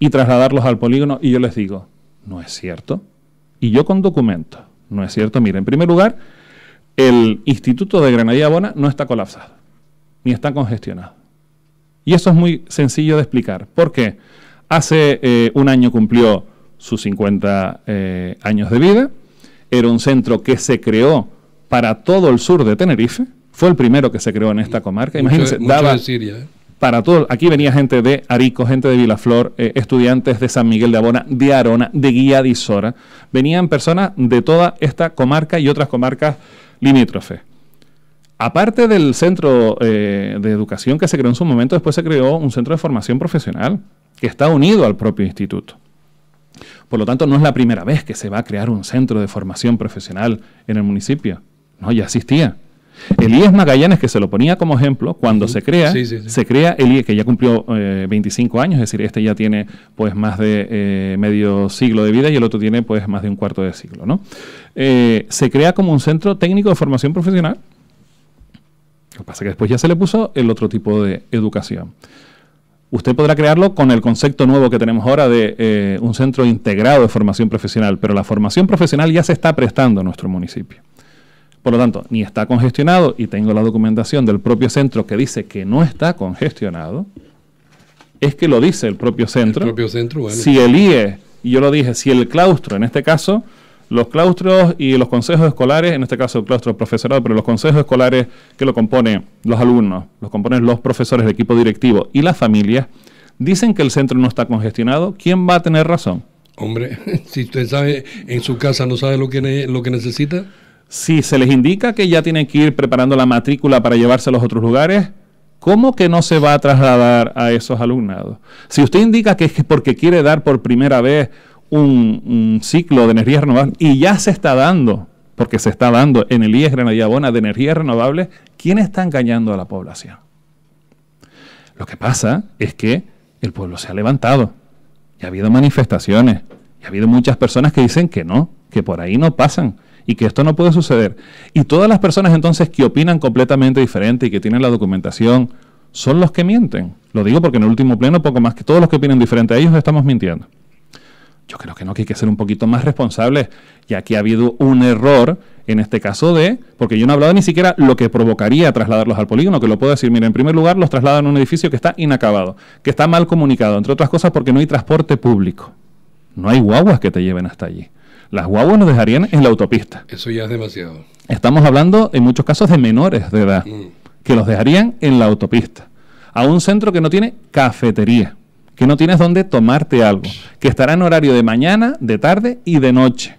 y trasladarlos al polígono, y yo les digo, no es cierto. Y yo con documento. no es cierto. Mire, en primer lugar, el Instituto de Granadilla Abona no está colapsado, ni está congestionado. Y eso es muy sencillo de explicar. ¿Por qué? Hace eh, un año cumplió sus 50 eh, años de vida. Era un centro que se creó para todo el sur de Tenerife. Fue el primero que se creó en esta comarca. Imagínense, daba ¿eh? para todo. Aquí venía gente de Arico, gente de Vilaflor, estudiantes de San Miguel de Abona, de Arona, de Guía de Isora. Venían personas de toda esta comarca y otras comarcas limítrofes. Aparte del centro de educación que se creó en su momento, después se creó un centro de formación profesional que está unido al propio instituto. Por lo tanto, no es la primera vez que se va a crear un centro de formación profesional en el municipio. No, ya existía. Elías Magallanes, que se lo ponía como ejemplo, cuando se crea, se crea el Elías, que ya cumplió 25 eh, años, es decir, este ya tiene pues más de eh, medio siglo de vida y el otro tiene pues más de un cuarto de siglo, ¿no? Eh, se crea como un centro técnico de formación profesional. Lo que pasa es que después ya se le puso el otro tipo de educación usted podrá crearlo con el concepto nuevo que tenemos ahora de eh, un centro integrado de formación profesional, pero la formación profesional ya se está prestando en nuestro municipio. Por lo tanto, ni está congestionado, y tengo la documentación del propio centro que dice que no está congestionado, es que lo dice el propio centro. El propio centro bueno. Si el IE, y yo lo dije, si el claustro, en este caso, los claustros y los consejos escolares, en este caso el claustro profesorado, pero los consejos escolares que lo componen los alumnos, los componen los profesores de equipo directivo y las familias, dicen que el centro no está congestionado, ¿quién va a tener razón? Hombre, [laughs] si usted sabe, en su casa no sabe lo que, lo que necesita. Si se les indica que ya tienen que ir preparando la matrícula para llevarse a los otros lugares, ¿cómo que no se va a trasladar a esos alumnados? Si usted indica que es porque quiere dar por primera vez un, ciclo de energía renovable y ya se está dando, porque se está dando en el IES Granadilla de energías renovables, ¿quién está engañando a la población? Lo que pasa es que el pueblo se ha levantado y ha habido manifestaciones y ha habido muchas personas que dicen que no, que por ahí no pasan y que esto no puede suceder. Y todas las personas entonces que opinan completamente diferente y que tienen la documentación son los que mienten. Lo digo porque en el último pleno, poco más que todos los que opinan diferente a ellos estamos mintiendo. Yo creo que no, que hay que ser un poquito más responsables. ya que ha habido un error en este caso de, porque yo no he hablado ni siquiera lo que provocaría trasladarlos al polígono, que lo puedo decir, mira, en primer lugar los trasladan a un edificio que está inacabado, que está mal comunicado, entre otras cosas porque no hay transporte público. No hay guaguas que te lleven hasta allí. Las guaguas nos dejarían en la autopista. Eso ya es demasiado. Estamos hablando en muchos casos de menores de edad, mm. que los dejarían en la autopista, a un centro que no tiene cafetería que no tienes dónde tomarte algo, que estará en horario de mañana, de tarde y de noche.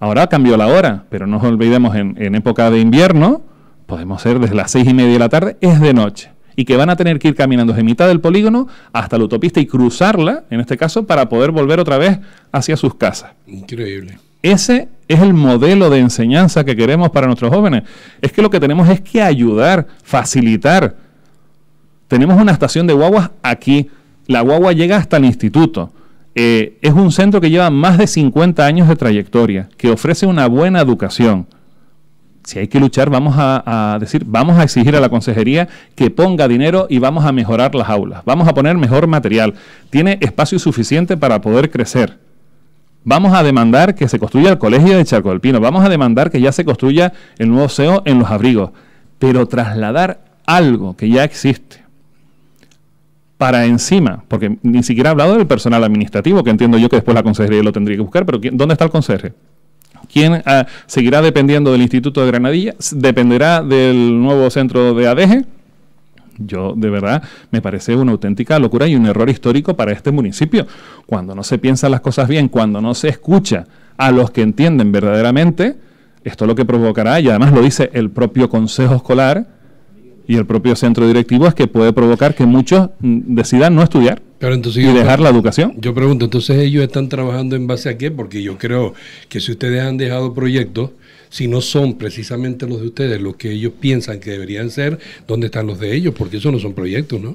Ahora cambió la hora, pero no nos olvidemos, en, en época de invierno, podemos ser desde las seis y media de la tarde, es de noche. Y que van a tener que ir caminando desde mitad del polígono hasta la autopista y cruzarla, en este caso, para poder volver otra vez hacia sus casas. Increíble. Ese es el modelo de enseñanza que queremos para nuestros jóvenes. Es que lo que tenemos es que ayudar, facilitar. Tenemos una estación de guaguas aquí la guagua llega hasta el instituto. Eh, es un centro que lleva más de 50 años de trayectoria, que ofrece una buena educación. Si hay que luchar, vamos a, decir, vamos a exigir a la consejería que ponga dinero y vamos a mejorar las aulas. Vamos a poner mejor material. Tiene espacio suficiente para poder crecer. Vamos a demandar que se construya el colegio de Charco del Pino. Vamos a demandar que ya se construya el nuevo CEO en los abrigos. Pero trasladar algo que ya existe para encima, porque ni siquiera ha hablado del personal administrativo, que entiendo yo que después la consejería lo tendría que buscar, pero ¿dónde está el conserje? ¿Quién ah, seguirá dependiendo del Instituto de Granadilla? ¿Dependerá del nuevo centro de ADG? Yo, de verdad, me parece una auténtica locura y un error histórico para este municipio. Cuando no se piensan las cosas bien, cuando no se escucha a los que entienden verdaderamente, esto es lo que provocará, y además lo dice el propio Consejo Escolar, y el propio centro directivo es que puede provocar que muchos mm, decidan no estudiar y dejar la educación. Yo pregunto, entonces ellos están trabajando en base a qué, porque yo creo que si ustedes han dejado proyectos, si no son precisamente los de ustedes, los que ellos piensan que deberían ser, ¿dónde están los de ellos? Porque eso no son proyectos, ¿no?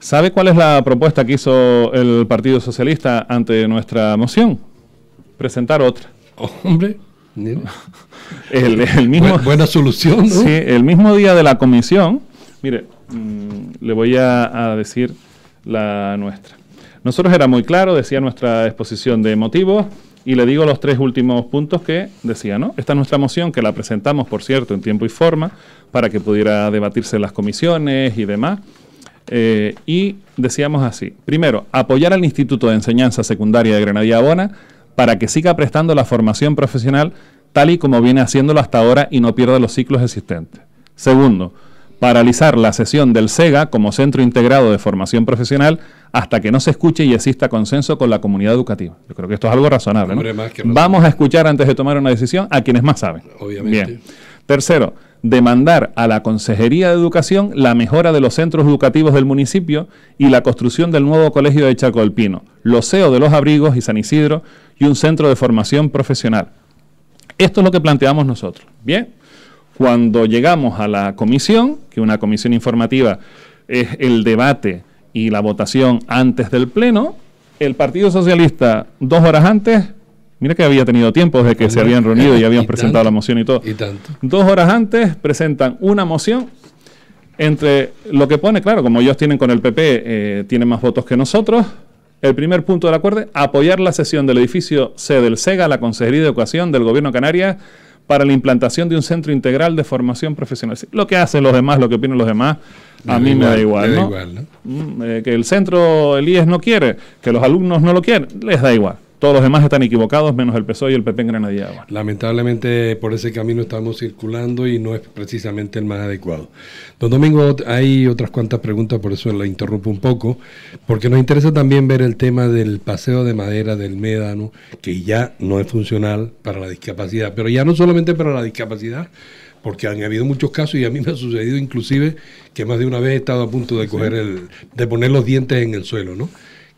¿Sabe cuál es la propuesta que hizo el Partido Socialista ante nuestra moción? Presentar otra. [laughs] Hombre. [laughs] el, mismo, buena, solución. Sí, el mismo día de la comisión, mire, mm, le voy a, decir la nuestra. Nosotros era muy claro, decía nuestra exposición de motivos, y le digo los tres últimos puntos que decía, ¿no? Esta es nuestra moción, que la presentamos, por cierto, en tiempo y forma, para que pudiera debatirse en las comisiones y demás. Eh, y decíamos así, primero, apoyar al Instituto de Enseñanza Secundaria de Granadilla Abona para que siga prestando la formación profesional tal y como viene haciéndolo hasta ahora y no pierda los ciclos existentes. Segundo, paralizar la sesión del SEGA como Centro Integrado de Formación Profesional hasta que no se escuche y exista consenso con la comunidad educativa. Yo creo que esto es algo razonable. Vamos a escuchar antes de tomar una decisión a quienes más saben. Obviamente. Bien. Tercero, demandar a la Consejería de Educación la mejora de los centros educativos del municipio y la construcción del nuevo colegio de Chaco del Pino, los CEO de los abrigos y San Isidro, y un centro de formación profesional. Esto es lo que planteamos nosotros. Bien, cuando llegamos a la comisión, que una comisión informativa es el debate y la votación antes del Pleno, el Partido Socialista dos horas antes, mira que había tenido tiempo desde que se habían reunido y habían presentado la moción y todo. Y Dos horas antes presentan una moción entre lo que pone, claro, como ellos tienen con el PP, eh, tienen más votos que nosotros, el primer punto del acuerdo, apoyar la cesión del edificio C del SEGA la Consejería de Educación del Gobierno de Canarias para la implantación de un centro integral de formación profesional. Lo que hacen los demás, lo que opinan los demás, a mí me da igual. igual mm, eh, que el centro, el IES no quiere, que los alumnos no lo quieren, les da igual. Todos los demás están equivocados, menos el PSOE y el PP en Granadilla. Lamentablemente por ese camino estamos circulando y no es precisamente el más adecuado. Don Domingo, hay otras cuantas preguntas, por eso la interrumpo un poco, porque nos interesa también ver el tema del paseo de madera del Médano, que ya no es funcional para la discapacidad, pero ya no solamente para la discapacidad, porque han habido muchos casos y a mí me ha sucedido inclusive que más de una vez he estado a punto de el, de poner los dientes en el suelo, ¿no?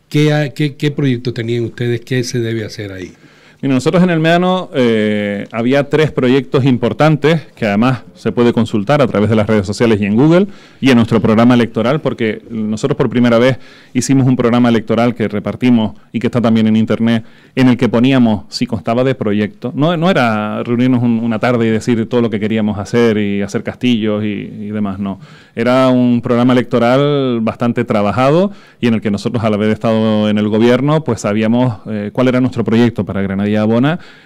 ¿Qué, proyecto tenían ustedes? ¿Qué se debe hacer ahí? nosotros en el Médano eh, había tres proyectos importantes que además se puede consultar a través de las redes sociales y en Google y en nuestro programa electoral, porque nosotros por primera vez hicimos un programa electoral que repartimos y que está también en Internet, en el que poníamos si constaba de proyecto. No, no era reunirnos una tarde y decir todo lo que queríamos hacer y hacer castillos y, demás, no. Era un programa electoral bastante trabajado y en el que nosotros, al haber estado en el gobierno, pues sabíamos eh, cuál era nuestro proyecto para Granada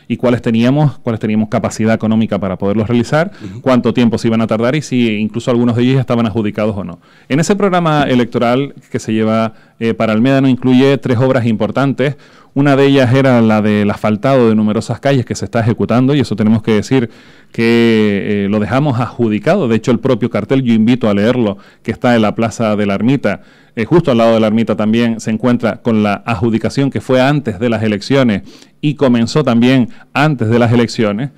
y cuáles teníamos, cuáles teníamos capacidad económica para poderlos realizar, cuánto tiempo se iban a tardar y si incluso algunos de ellos estaban adjudicados o no. En ese programa electoral que se lleva eh, para para no incluye tres obras importantes. Una de ellas era la del asfaltado de numerosas calles que se está ejecutando y eso tenemos que decir que eh, lo dejamos adjudicado. De hecho, el propio cartel, yo invito a leerlo, que está en la Plaza de la Ermita, eh, justo al lado de la ermita también se encuentra con la adjudicación que fue antes de las elecciones y comenzó también antes de las elecciones,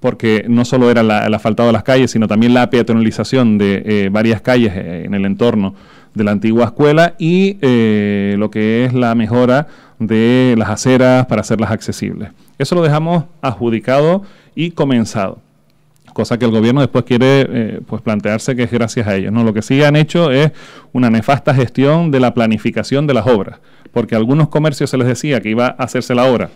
porque no solo era la, el asfaltado de las calles, sino también la peatonalización de eh, varias calles eh, en el entorno de la antigua escuela y lo que es la mejora de las aceras para hacerlas accesibles. Eso lo dejamos adjudicado y comenzado cosa que el gobierno después quiere eh, pues plantearse que es gracias a ellos. No, lo que sí han hecho es una nefasta gestión de la planificación de las obras, porque a algunos comercios se les decía que iba a hacerse la obra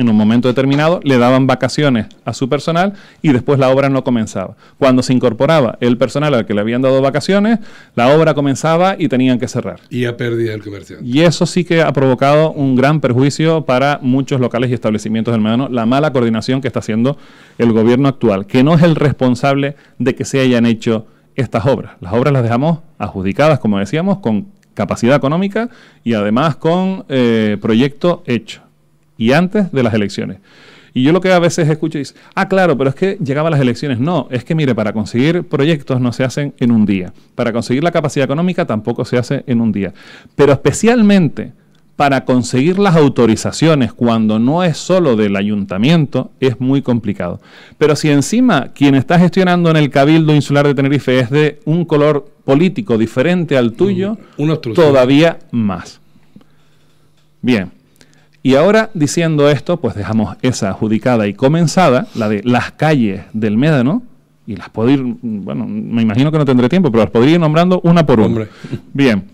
en un momento determinado le daban vacaciones a su personal y después la obra no comenzaba. Cuando se incorporaba el personal al que le habían dado vacaciones, la obra comenzaba y tenían que cerrar. Y a pérdida del comercio. Y eso sí que ha provocado un gran perjuicio para muchos locales y establecimientos del Medano, la mala coordinación que está haciendo el gobierno actual, que no es el responsable de que se hayan hecho estas obras. Las obras las dejamos adjudicadas, como decíamos, con capacidad económica y además con eh, proyecto hecho y antes de las elecciones. Y yo lo que a veces escucho es, ah, claro, pero es que llegaban las elecciones. No, es que mire, para conseguir proyectos no se hacen en un día. Para conseguir la capacidad económica tampoco se hace en un día. Pero especialmente para conseguir las autorizaciones cuando no es solo del ayuntamiento es muy complicado. Pero si encima quien está gestionando en el Cabildo Insular de Tenerife es de un color político diferente al tuyo, todavía más. Bien, y ahora, diciendo esto, pues dejamos esa adjudicada y comenzada, la de las calles del Médano, y las puedo ir, bueno, me imagino que no tendré tiempo, pero las podría ir nombrando una por una. Bien.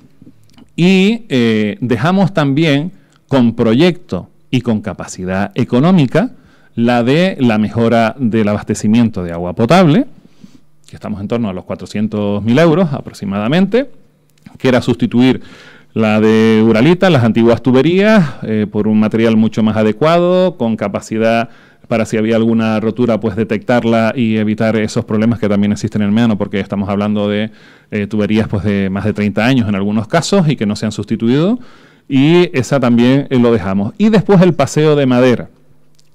Y eh, dejamos también con proyecto y con capacidad económica la de la mejora del abastecimiento de agua potable, que estamos en torno a los 400.000 euros aproximadamente, que era sustituir la de Uralita, las antiguas tuberías, eh, por un material mucho más adecuado, con capacidad para si había alguna rotura, pues detectarla y evitar esos problemas que también existen en el mediano, porque estamos hablando de eh, tuberías pues de más de 30 años en algunos casos y que no se han sustituido. Y esa también eh, lo dejamos. Y después el paseo de madera.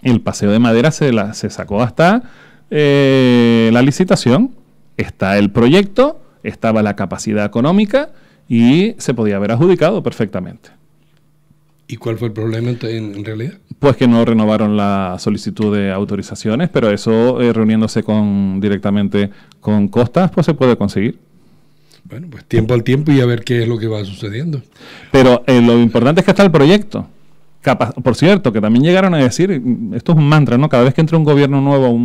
El paseo de madera se, se sacó hasta la licitación, está el proyecto, estaba la capacidad económica y se podía haber adjudicado perfectamente. ¿Y cuál fue el problema en, realidad? Pues que no renovaron la solicitud de autorizaciones, pero eso eh, reuniéndose con directamente con Costas, pues se puede conseguir. Bueno, pues tiempo al tiempo y a ver qué es lo que va sucediendo. Pero eh, lo importante es que está el proyecto. por cierto, que también llegaron a decir, mm, esto es un mantra, ¿no? Cada vez que entra un gobierno nuevo,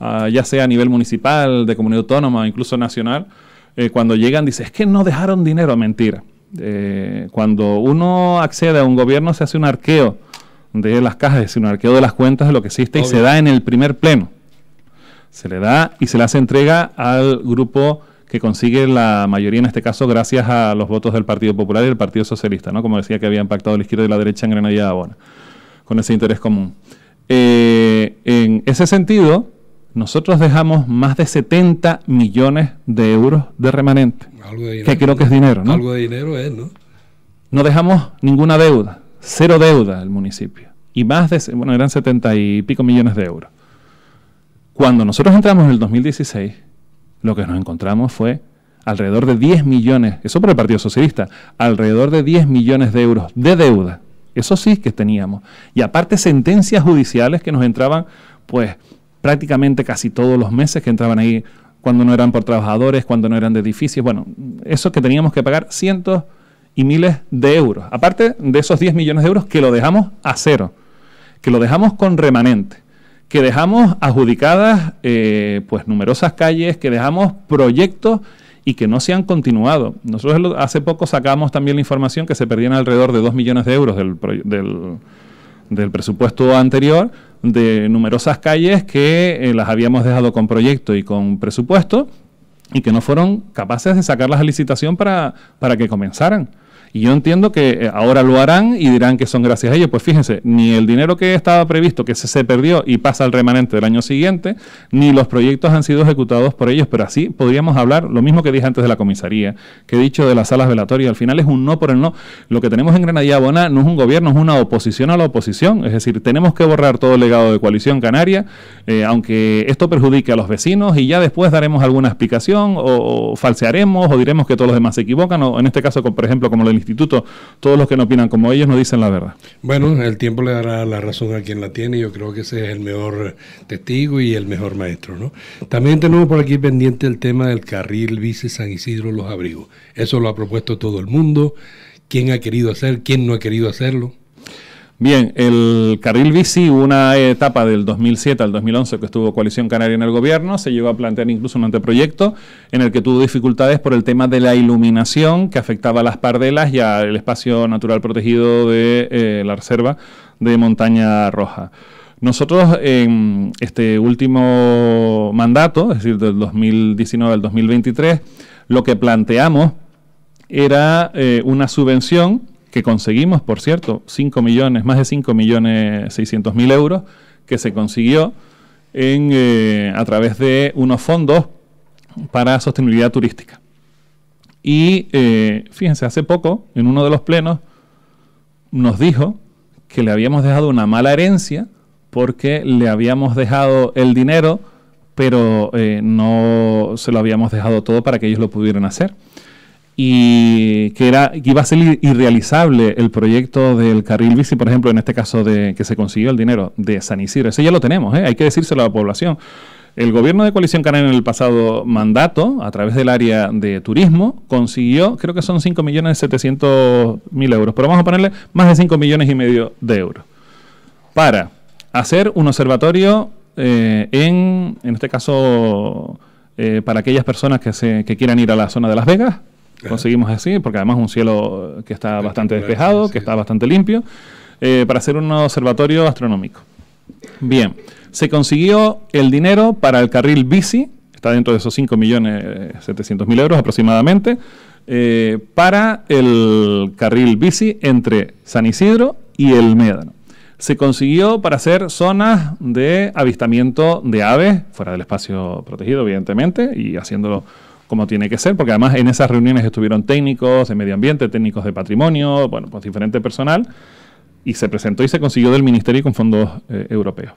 ah, ya sea a nivel municipal, de comunidad autónoma, incluso nacional, eh, cuando llegan dice, es que no dejaron dinero, mentira. Eh, cuando uno accede a un gobierno se hace un arqueo de las cajas, un arqueo de las cuentas de lo que existe y se da en el primer pleno. Se le da y se le hace entrega al grupo que consigue la mayoría en este caso gracias a los votos del Partido Popular y del Partido Socialista, ¿no? Como decía que habían pactado la izquierda y la derecha en Granada y Abona, con ese interés común. Eh, en ese sentido, nosotros dejamos más de 70 millones de euros de remanente. Algo de dinero, que creo que es dinero, ¿no? Algo de dinero es, ¿no? No dejamos ninguna deuda, cero deuda al municipio. Y más de, bueno, eran 70 y pico millones de euros. Cuando nosotros entramos en el 2016, lo que nos encontramos fue alrededor de 10 millones, eso por el Partido Socialista, alrededor de 10 millones de euros de deuda. Eso sí que teníamos. Y aparte sentencias judiciales que nos entraban, pues, prácticamente casi todos los meses que entraban ahí cuando no eran por trabajadores, cuando no eran de edificios. Bueno, eso que teníamos que pagar cientos y miles de euros. Aparte de esos 10 millones de euros que lo dejamos a cero, que lo dejamos con remanente, que dejamos adjudicadas eh, pues numerosas calles, que dejamos proyectos y que no se han continuado. Nosotros hace poco sacamos también la información que se perdían alrededor de 2 millones de euros del, del presupuesto anterior de numerosas calles que eh, las habíamos dejado con proyecto y con presupuesto y que no fueron capaces de sacar las licitación para que comenzaran. Y yo entiendo que eh, ahora lo harán y dirán que son gracias a ellos. Pues fíjense, ni el dinero que estaba previsto, que se, se perdió y pasa al remanente del año siguiente, ni los proyectos han sido ejecutados por ellos. Pero así podríamos hablar lo mismo que dije antes de la comisaría, que he dicho de las salas velatorias. Al final es un no por el no. Lo que tenemos en Granadilla Bona no es un gobierno, es una oposición a la oposición. Es decir, tenemos que borrar todo el legado de coalición canaria, eh, aunque esto perjudique a los vecinos y ya después daremos alguna explicación o, falsearemos o diremos que todos los demás se equivocan o en este caso, por ejemplo, como lo instituto. Todos los que no opinan como ellos no dicen la verdad. Bueno, el tiempo le dará la razón a quien la tiene. Yo creo que ese es el mejor testigo y el mejor maestro. ¿no? También tenemos por aquí pendiente el tema del carril vice San Isidro Los Abrigos. Eso lo ha propuesto todo el mundo. ¿Quién ha querido hacer? ¿Quién no ha querido hacerlo? Bien, el carril bici, una etapa del 2007 al 2011 que estuvo Coalición Canaria en el gobierno, se llegó a plantear incluso un anteproyecto en el que tuvo dificultades por el tema de la iluminación que afectaba a las pardelas y al espacio natural protegido de eh, la reserva de Montaña Roja. Nosotros en este último mandato, es decir, del 2019 al 2023, lo que planteamos era eh, una subvención que conseguimos, por cierto, 5 millones, más de 5 millones mil euros, que se consiguió eh, a través de unos fondos para sostenibilidad turística. Y eh, fíjense, hace poco, en uno de los plenos, nos dijo que le habíamos dejado una mala herencia porque le habíamos dejado el dinero, pero eh, no se lo habíamos dejado todo para que ellos lo pudieran hacer y que, era, que iba a ser irrealizable el proyecto del carril bici, por ejemplo, en este caso de que se consiguió el dinero de San Isidro. Eso ya lo tenemos, ¿eh? hay que decírselo a la población. El gobierno de Coalición Canaria en el pasado mandato, a través del área de turismo, consiguió, creo que son 5.700.000 euros, pero vamos a ponerle más de 5 millones y medio de euros, para hacer un observatorio eh, en, en este caso, eh, para aquellas personas que, se, que quieran ir a la zona de Las Vegas, conseguimos así, porque además un cielo que está bastante despejado, que está bastante limpio, eh, para hacer un observatorio astronómico. Bien, se consiguió el dinero para el carril bici, está dentro de esos 5.700.000 eh, euros aproximadamente, eh, para el carril bici entre San Isidro y el Médano. Se consiguió para hacer zonas de avistamiento de aves, fuera del espacio protegido, evidentemente, y haciéndolo como tiene que ser, porque además en esas reuniones estuvieron técnicos de medio ambiente, técnicos de patrimonio, bueno, pues diferente personal, y se presentó y se consiguió del Ministerio con fondos eh, europeos.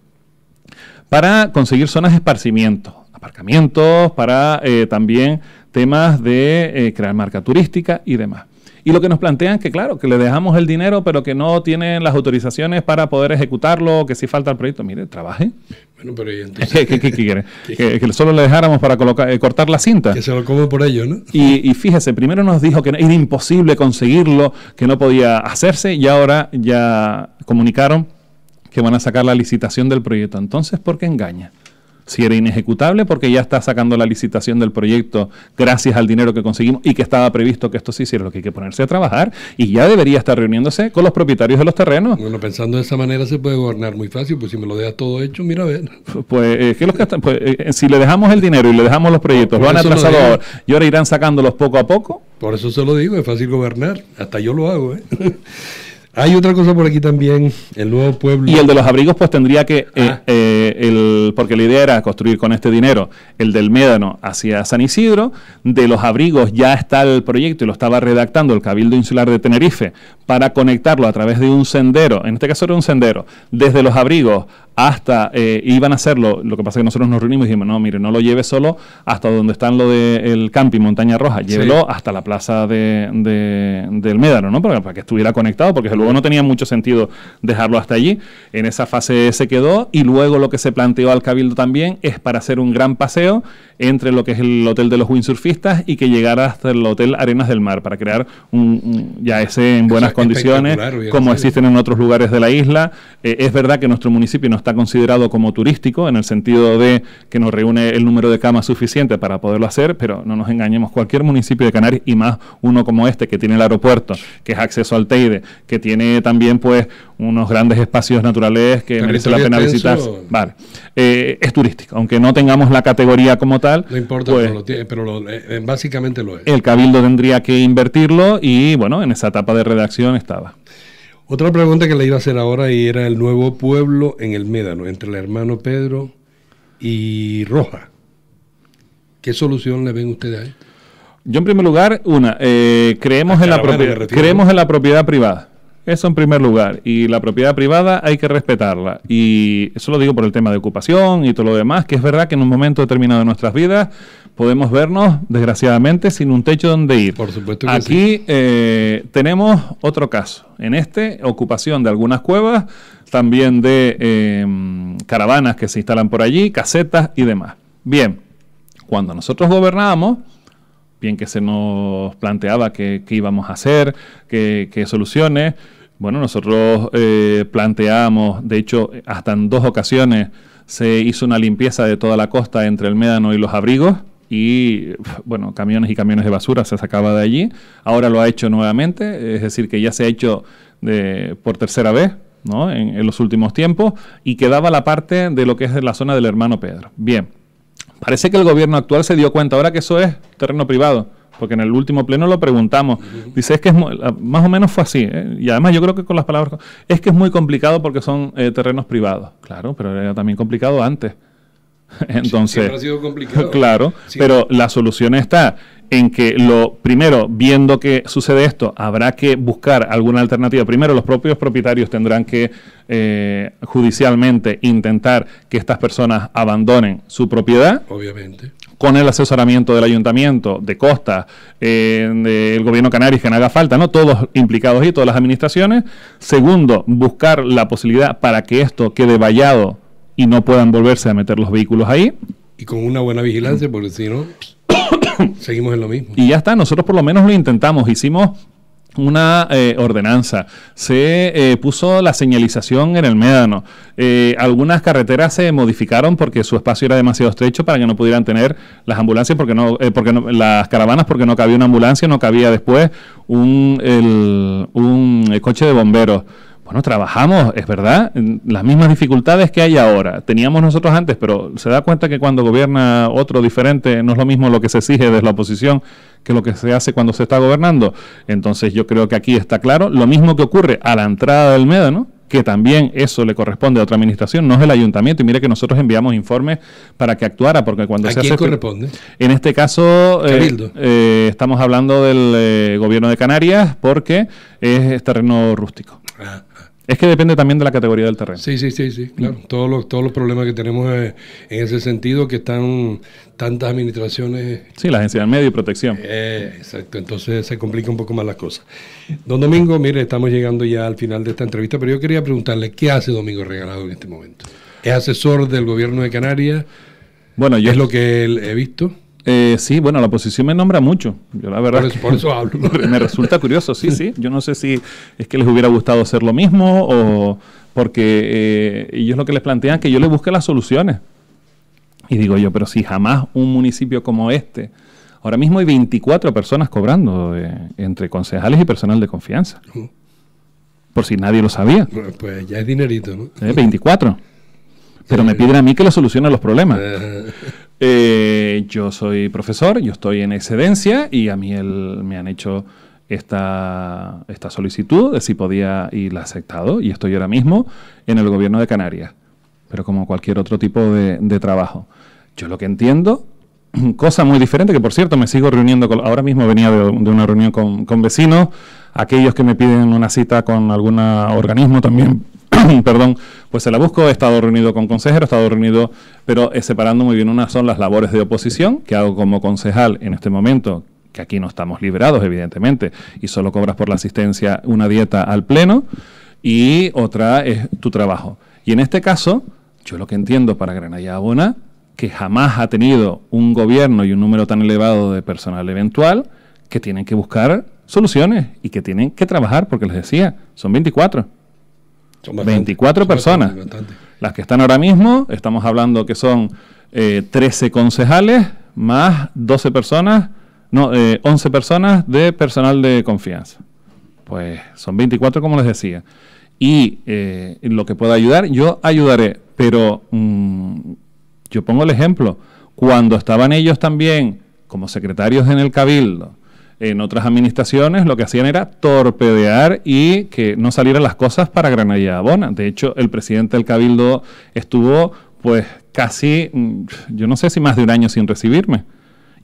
Para conseguir zonas de esparcimiento, aparcamientos, para eh, también temas de eh, crear marca turística y demás. Y lo que nos plantean que, claro, que le dejamos el dinero, pero que no tienen las autorizaciones para poder ejecutarlo, que si falta el proyecto. Mire, trabaje. Bueno, pero ¿y entonces? ¿Qué, quiere? que, solo le dejáramos para colocar, eh, cortar la cinta. Que se lo come por ello, ¿no? Y, y, fíjese, primero nos dijo que era imposible conseguirlo, que no podía hacerse, y ahora ya comunicaron que van a sacar la licitación del proyecto. Entonces, ¿por qué engaña? si era inejecutable porque ya está sacando la licitación del proyecto gracias al dinero que conseguimos y que estaba previsto que esto se hiciera, lo que hay que ponerse a trabajar y ya debería estar reuniéndose con los propietarios de los terrenos. Bueno, pensando de esa manera se puede gobernar muy fácil, pues si me lo deja todo hecho, mira a ver. Pues, eh, que pues, eh, si le dejamos el dinero y le dejamos los proyectos, van lo y ahora irán sacándolos poco a poco. Por eso se lo digo, es fácil gobernar, hasta yo lo hago. ¿eh? Hay otra cosa por aquí también, el nuevo pueblo. Y el de los abrigos, pues tendría que, eh, ah. eh, el, porque la idea era construir con este dinero el del Médano hacia San Isidro, de los abrigos ya está el proyecto y lo estaba redactando el Cabildo Insular de Tenerife para conectarlo a través de un sendero, en este caso era un sendero, desde los abrigos hasta eh, iban a hacerlo. Lo que pasa es que nosotros nos reunimos y dijimos, no, mire, no lo lleve solo hasta donde están lo del campi camping Montaña Roja, llévelo hasta la plaza de, del Médano, ¿no? Para, que estuviera conectado, porque luego no tenía mucho sentido dejarlo hasta allí. En esa fase se quedó y luego lo que se planteó al Cabildo también es para hacer un gran paseo entre lo que es el Hotel de los Windsurfistas y que llegara hasta el Hotel Arenas del Mar, para crear un, ya ese en buenas condiciones, como existen en otros lugares de la isla. Eh, es verdad que nuestro municipio no está considerado como turístico en el sentido de que nos reúne el número de camas suficiente para poderlo hacer, pero no nos engañemos, cualquier municipio de Canarias y más uno como este que tiene el aeropuerto, que es acceso al Teide, que tiene también pues unos grandes espacios naturales que merece la pena visitar. Vale. Eh, es turístico, aunque no tengamos la categoría como tal. No importa, pues pero, eh, eh, básicamente lo es. El cabildo tendría que invertirlo y bueno, en esa etapa de redacción estaba. Otra pregunta que le iba a hacer ahora y era el nuevo pueblo en el Médano, entre el hermano Pedro y Roja. ¿Qué solución le ven ustedes ahí? Yo en primer lugar, una, eh, creemos, en la, propiedad, creemos en la propiedad privada. Eso en primer lugar. Y la propiedad privada hay que respetarla. Y eso lo digo por el tema de ocupación y todo lo demás, que es verdad que en un momento determinado de nuestras vidas podemos vernos, desgraciadamente, sin un techo donde ir. Por supuesto que Aquí eh, tenemos otro caso. En este, ocupación de algunas cuevas, también de em, caravanas que se instalan por allí, casetas y demás. Bien, cuando nosotros gobernábamos, bien que se nos planteaba qué íbamos a hacer, qué soluciones. Bueno, nosotros eh, planteamos, de hecho, hasta en dos ocasiones se hizo una limpieza de toda la costa entre el Médano y los abrigos y, bueno, camiones y camiones de basura se sacaba de allí. Ahora lo ha hecho nuevamente, es decir, que ya se ha hecho por tercera vez. En, los últimos tiempos y quedaba la parte de lo que es la zona del hermano Pedro. Bien, Parece que el gobierno actual se dio cuenta ahora que eso es terreno privado, porque en el último pleno lo preguntamos. Dice, es que es, más o menos fue así, ¿eh? y además yo creo que con las palabras, es que es muy complicado porque son eh, terrenos privados. Claro, pero era también complicado antes. [laughs] Entonces, sí, ha sido complicado. [laughs] claro, pero la solución está en que lo primero, viendo que sucede esto, habrá que buscar alguna alternativa. Primero, los propios propietarios tendrán que eh, judicialmente intentar que estas personas abandonen su propiedad. Obviamente. Con el asesoramiento del ayuntamiento, de Costa, eh, del gobierno canario, que no haga falta, ¿no? Todos implicados y todas las administraciones. Segundo, buscar la posibilidad para que esto quede vallado y no puedan volverse a meter los vehículos ahí. Y con una buena vigilancia, porque si no [coughs] Seguimos en lo mismo. Y ya está, nosotros por lo menos lo intentamos, hicimos una eh, ordenanza, se eh, puso la señalización en el médano, eh, algunas carreteras se modificaron porque su espacio era demasiado estrecho para que no pudieran tener las ambulancias, porque no, porque las caravanas, porque no cabía una ambulancia, no cabía después un, coche de bomberos bueno, trabajamos, es verdad, las mismas dificultades que hay ahora. Teníamos nosotros antes, pero se da cuenta que cuando gobierna otro diferente no es lo mismo lo que se exige desde la oposición que lo que se hace cuando se está gobernando. Entonces yo creo que aquí está claro lo mismo que ocurre a la entrada del Médano, que también eso le corresponde a otra administración, no es el ayuntamiento. Y mire que nosotros enviamos informes para que actuara, porque cuando se quién este corresponde? En este caso, eh, eh, estamos hablando del eh, gobierno de Canarias, porque es terreno rústico. Ah, es que depende también de la categoría del terreno. Sí, sí, sí, sí, claro. Mm. Todos los, todos los problemas que tenemos eh, en ese sentido que están tantas administraciones. Sí, la agencia de medio y protección. Eh, exacto, entonces se complica un poco más las cosas. Don Domingo, mire, estamos llegando ya al final de esta entrevista, pero yo quería preguntarle, ¿qué hace Domingo Regalado en este momento? ¿Es asesor del gobierno de Canarias? Bueno, yo... Es lo que he visto. Eh, sí, bueno, la posición me nombra mucho. Yo la verdad. Por hablo. [laughs] Me resulta curioso, sí, sí. Yo no sé si es que les hubiera gustado hacer lo mismo o porque eh, ellos lo que les plantean es que yo les busque las soluciones. Y digo yo, pero si jamás un municipio como este. Ahora mismo hay 24 personas cobrando eh, entre concejales y personal de confianza. Por si nadie lo sabía. Pues ya es dinerito, ¿no? Eh, 24. Pero me piden a mí que le solucione los problemas. Eh, yo soy profesor, yo estoy en excedencia y a mí me han hecho esta, esta solicitud de si podía ir la aceptado y estoy ahora mismo en el gobierno de Canarias, pero como cualquier otro tipo de, trabajo. Yo lo que entiendo, [clears throat] cosa muy diferente, que por cierto me sigo reuniendo, con, ahora mismo venía de, una reunión con, vecinos, aquellos que me piden una cita con algún organismo también, [clears throat] perdón, pues se la busco, he estado reunido con consejeros, he estado reunido, pero eh, separando muy bien unas son las labores de oposición que hago como concejal en este momento, que aquí no estamos liberados, evidentemente, y solo cobras por la asistencia una dieta al pleno, y otra es tu trabajo. Y en este caso, yo lo que entiendo para Granada Abona, que jamás ha tenido un gobierno y un número tan elevado de personal eventual, que tienen que buscar soluciones y que tienen que trabajar, porque les decía, son 24. 24 personas. Las que están ahora mismo, estamos hablando que son 13 eh, concejales más 12 personas, no, 11 eh, personas de personal de confianza. Pues son 24, como les decía. Y eh, lo que pueda ayudar, yo ayudaré. Pero mm, yo pongo el ejemplo. Cuando estaban ellos también como secretarios en el Cabildo, en otras administraciones lo que hacían era torpedear y que no salieran las cosas para Granada Abona. De hecho, el presidente del Cabildo estuvo pues casi, mm, yo no sé si más de un año sin recibirme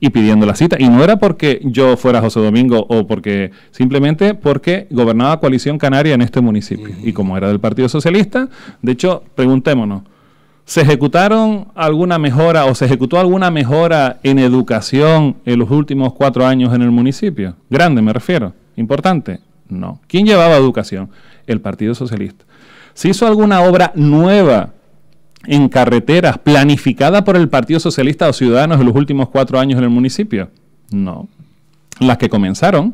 y pidiendo la cita. Y no era porque yo fuera José Domingo o porque simplemente porque gobernaba Coalición Canaria en este municipio. Y como era del Partido Socialista, de hecho, preguntémonos, ¿Se ejecutaron alguna mejora o se ejecutó alguna mejora en educación en los últimos cuatro años en el municipio? Grande, me refiero. Importante. No. ¿Quién llevaba educación? El Partido Socialista. ¿Se hizo alguna obra nueva en carreteras planificada por el Partido Socialista o Ciudadanos en los últimos cuatro años en el municipio? No. Las que comenzaron,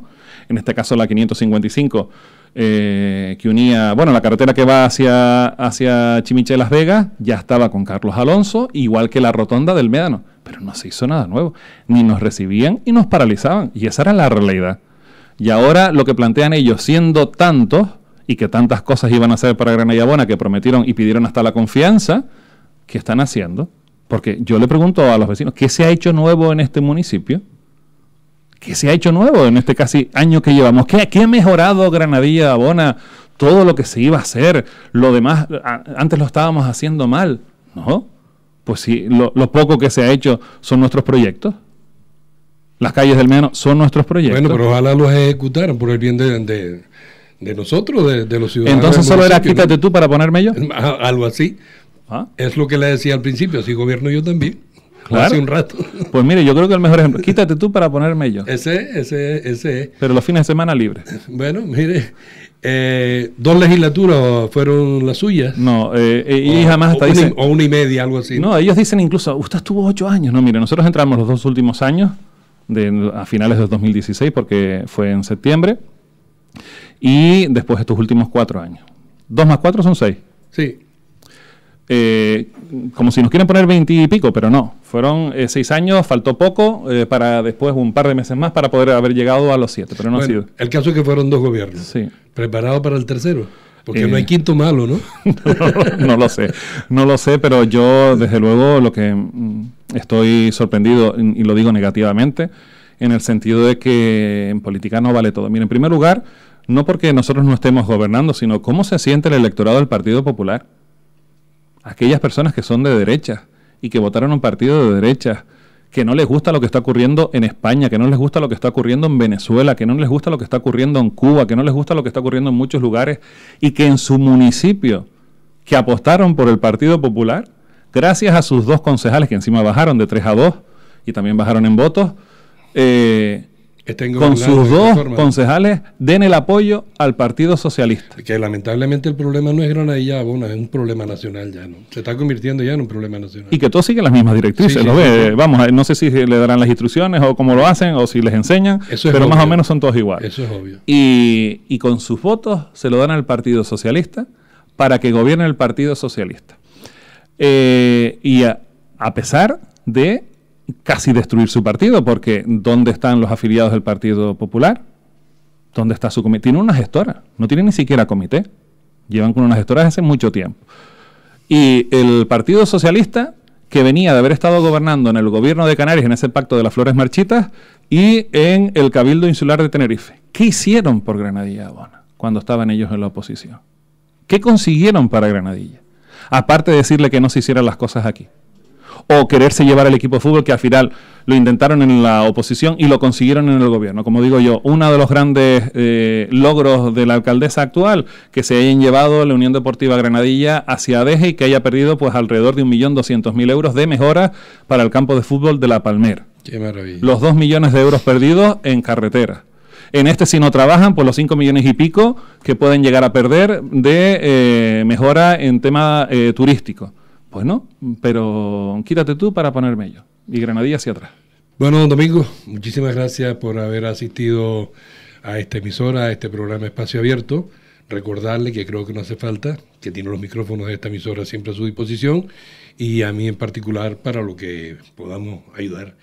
en este caso la 555 eh, que unía, bueno, la carretera que va hacia, hacia Chimiche de Las Vegas, ya estaba con Carlos Alonso, igual que la rotonda del Médano, pero no se hizo nada nuevo, ni nos recibían y nos paralizaban, y esa era la realidad. Y ahora lo que plantean ellos, siendo tantos, y que tantas cosas iban a hacer para Granallabona que prometieron y pidieron hasta la confianza, ¿qué están haciendo? Porque yo le pregunto a los vecinos, ¿qué se ha hecho nuevo en este municipio? ¿Qué se ha hecho nuevo en este casi año que llevamos? ¿Qué, ha mejorado Granadilla, Abona? Todo lo que se iba a hacer, lo demás, antes lo estábamos haciendo mal, ¿no? Pues sí, lo, poco que se ha hecho son nuestros proyectos las calles del menos son nuestros proyectos. Bueno, pero ojalá los ejecutaran por el bien de, nosotros, de, los ciudadanos. Entonces solo era quítate tú para ponerme yo. [laughs] Algo así. ¿Ah? Es lo que le decía al principio, así gobierno yo también. Claro. Hace un rato. [laughs] Pues mire, yo creo que el mejor ejemplo, quítate tú para ponerme yo. Ese, ese, ese. Pero los fines de semana libres. Bueno, mire, eh, dos legislaturas fueron las suyas. No, eh, eh, y jamás hasta dicen. o una y media, algo así. No, ellos dicen incluso, usted estuvo ocho años. No, mire, nosotros entramos los dos últimos años, de, a finales de 2016, porque fue en septiembre, y después estos últimos cuatro años. Dos más cuatro son seis. Sí eh, como si nos quieren poner 20 y pico, pero no. Fueron eh, seis años, faltó poco, eh, para después un par de meses más para poder haber llegado a los siete, pero no ha sido. El caso es que fueron dos gobiernos. Sí. Preparado para el tercero. Porque no hay eh, quinto malo, [laughs] ¿no? ¿no? lo sé, no lo sé, pero yo desde luego lo que mm, estoy sorprendido, y lo digo negativamente, en el sentido de que en política no vale todo. Mire, en primer lugar, no porque nosotros no estemos gobernando, sino cómo se siente el electorado del Partido Popular aquellas personas que son de derecha y que votaron un partido de derecha, que no les gusta lo que está ocurriendo en España, que no les gusta lo que está ocurriendo en Venezuela, que no les gusta lo que está ocurriendo en Cuba, que no les gusta lo que está ocurriendo en muchos lugares y que en su municipio, que apostaron por el Partido Popular, gracias a sus dos concejales que encima bajaron de 3 a 2 y también bajaron en votos, eh, con sus dos concejales den el apoyo al Partido Socialista. Que lamentablemente el problema no es Granadilla bueno, es un problema nacional ya, ¿no? Se está convirtiendo ya en un problema nacional. Y que todos siguen las mismas directrices, Vamos, eh, no sé si le darán las instrucciones o cómo lo hacen o si les enseñan, pero más o menos son todos iguales. Eso es obvio. Y, con sus votos se lo dan al Partido Socialista para que gobierne el Partido Socialista. Eh, y a pesar de casi destruir su partido, porque ¿dónde están los afiliados del Partido Popular? ¿Dónde está su comité? Tiene una gestora, no tiene ni siquiera comité. Llevan con unas gestoras hace mucho tiempo. Y el Partido Socialista, que venía de haber estado gobernando en el gobierno de Canarias, en ese pacto de las flores marchitas, y en el Cabildo Insular de Tenerife. ¿Qué hicieron por Granadilla Abona cuando estaban ellos en la oposición? ¿Qué consiguieron para Granadilla? Aparte de decirle que no se hicieran las cosas aquí o quererse llevar el equipo de fútbol que al final lo intentaron en la oposición y lo consiguieron en el gobierno. Como digo yo, uno de los grandes eh, logros de la alcaldesa actual, que se hayan llevado la Unión Deportiva Granadilla hacia Adeje y que haya perdido pues alrededor de 1.200.000 euros de mejora para el campo de fútbol de La Palmera. Los 2 millones de euros perdidos en carretera. En este, si no trabajan, pues los 5 millones y pico que pueden llegar a perder de eh, mejora en tema eh, turístico. Pues no, pero quítate tú para ponerme yo. Y Granadilla hacia atrás. Bueno, Domingo, muchísimas gracias por haber asistido a esta emisora, a este programa Espacio Abierto. Recordarle que creo que no hace falta, que tiene los micrófonos de esta emisora siempre a su disposición y a mí en particular para lo que podamos ayudar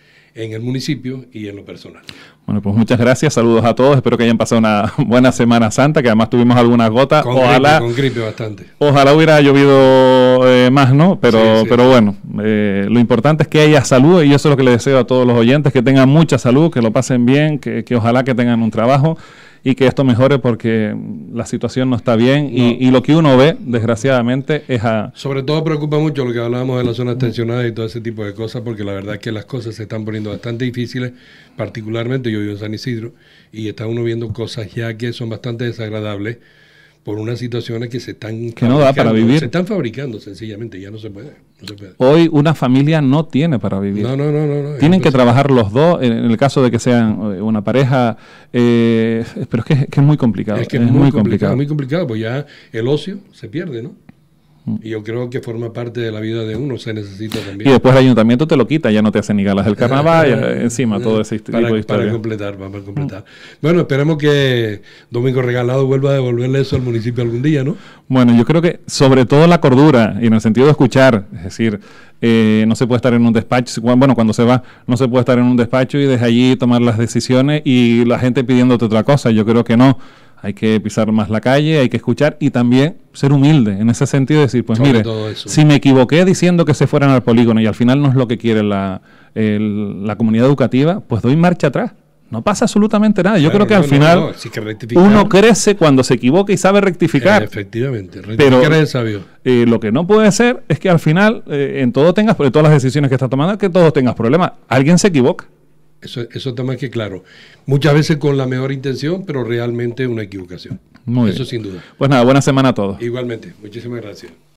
en el municipio y en lo personal. Bueno, pues muchas gracias, saludos a todos, espero que hayan pasado una [laughs] buena Semana Santa, que además tuvimos algunas gotas, ojalá... bastante. Ojalá hubiera llovido eh, más, ¿no? Pero, pero bueno, eh, lo importante es que haya salud y eso es lo que le deseo a todos los oyentes, que tengan mucha salud, que lo pasen bien, que, que ojalá que tengan un trabajo y que esto mejore porque la situación no está bien Y, y, lo que uno ve, desgraciadamente, es a... Sobre todo preocupa mucho lo que hablábamos de las zonas tensionadas y todo ese tipo de cosas, porque la verdad es que las cosas se están poniendo bastante difíciles, particularmente yo vivo en San Isidro, y está uno viendo cosas ya que son bastante desagradables por unas situaciones que se están que Se están fabricando sencillamente, ya no se puede. Hoy una familia no tiene para vivir. No, no, no, no. Tienen que trabajar los dos, en el caso de que sean eh, una pareja, eh, pero es que, es muy complicado. Es que es, muy, complicado, complicado, Muy complicado, pues ya el ocio se pierde, ¿no? Y yo creo que forma parte de la vida de uno, se necesita también. Y después el ayuntamiento te lo quita, ya no te hacen ni galas del [laughs] carnaval, eh, encima todo ese para, de historia. Para completar, para mm. completar. Bueno, esperemos que Domingo Regalado vuelva a devolverle eso al municipio algún día, ¿no? Bueno, yo creo que sobre todo la cordura, y en el sentido de escuchar, es decir, eh, no se puede estar en un despacho, bueno, cuando se va, no se puede estar en un despacho y desde allí tomar las decisiones y la gente pidiéndote otra cosa, yo creo que no hay que pisar más la calle, hay que escuchar y también ser humilde en ese sentido, decir, pues mire, si me equivoqué diciendo que se fueran al polígono y al final no es lo que quiere la, comunidad educativa, pues doy marcha atrás. No pasa absolutamente nada. Yo creo que al final uno crece cuando se equivoca y sabe rectificar. efectivamente, rectificar pero, es sabio. Eh, lo que no puede ser es que al final eh, en todo tengas, en todas las decisiones que estás tomando, que todos tengas problemas. Alguien se equivoca. Eso, eso está más que claro. Muchas veces con la mejor intención, pero realmente una equivocación. eso sin duda. Pues nada, buena semana a todos. Igualmente, muchísimas gracias.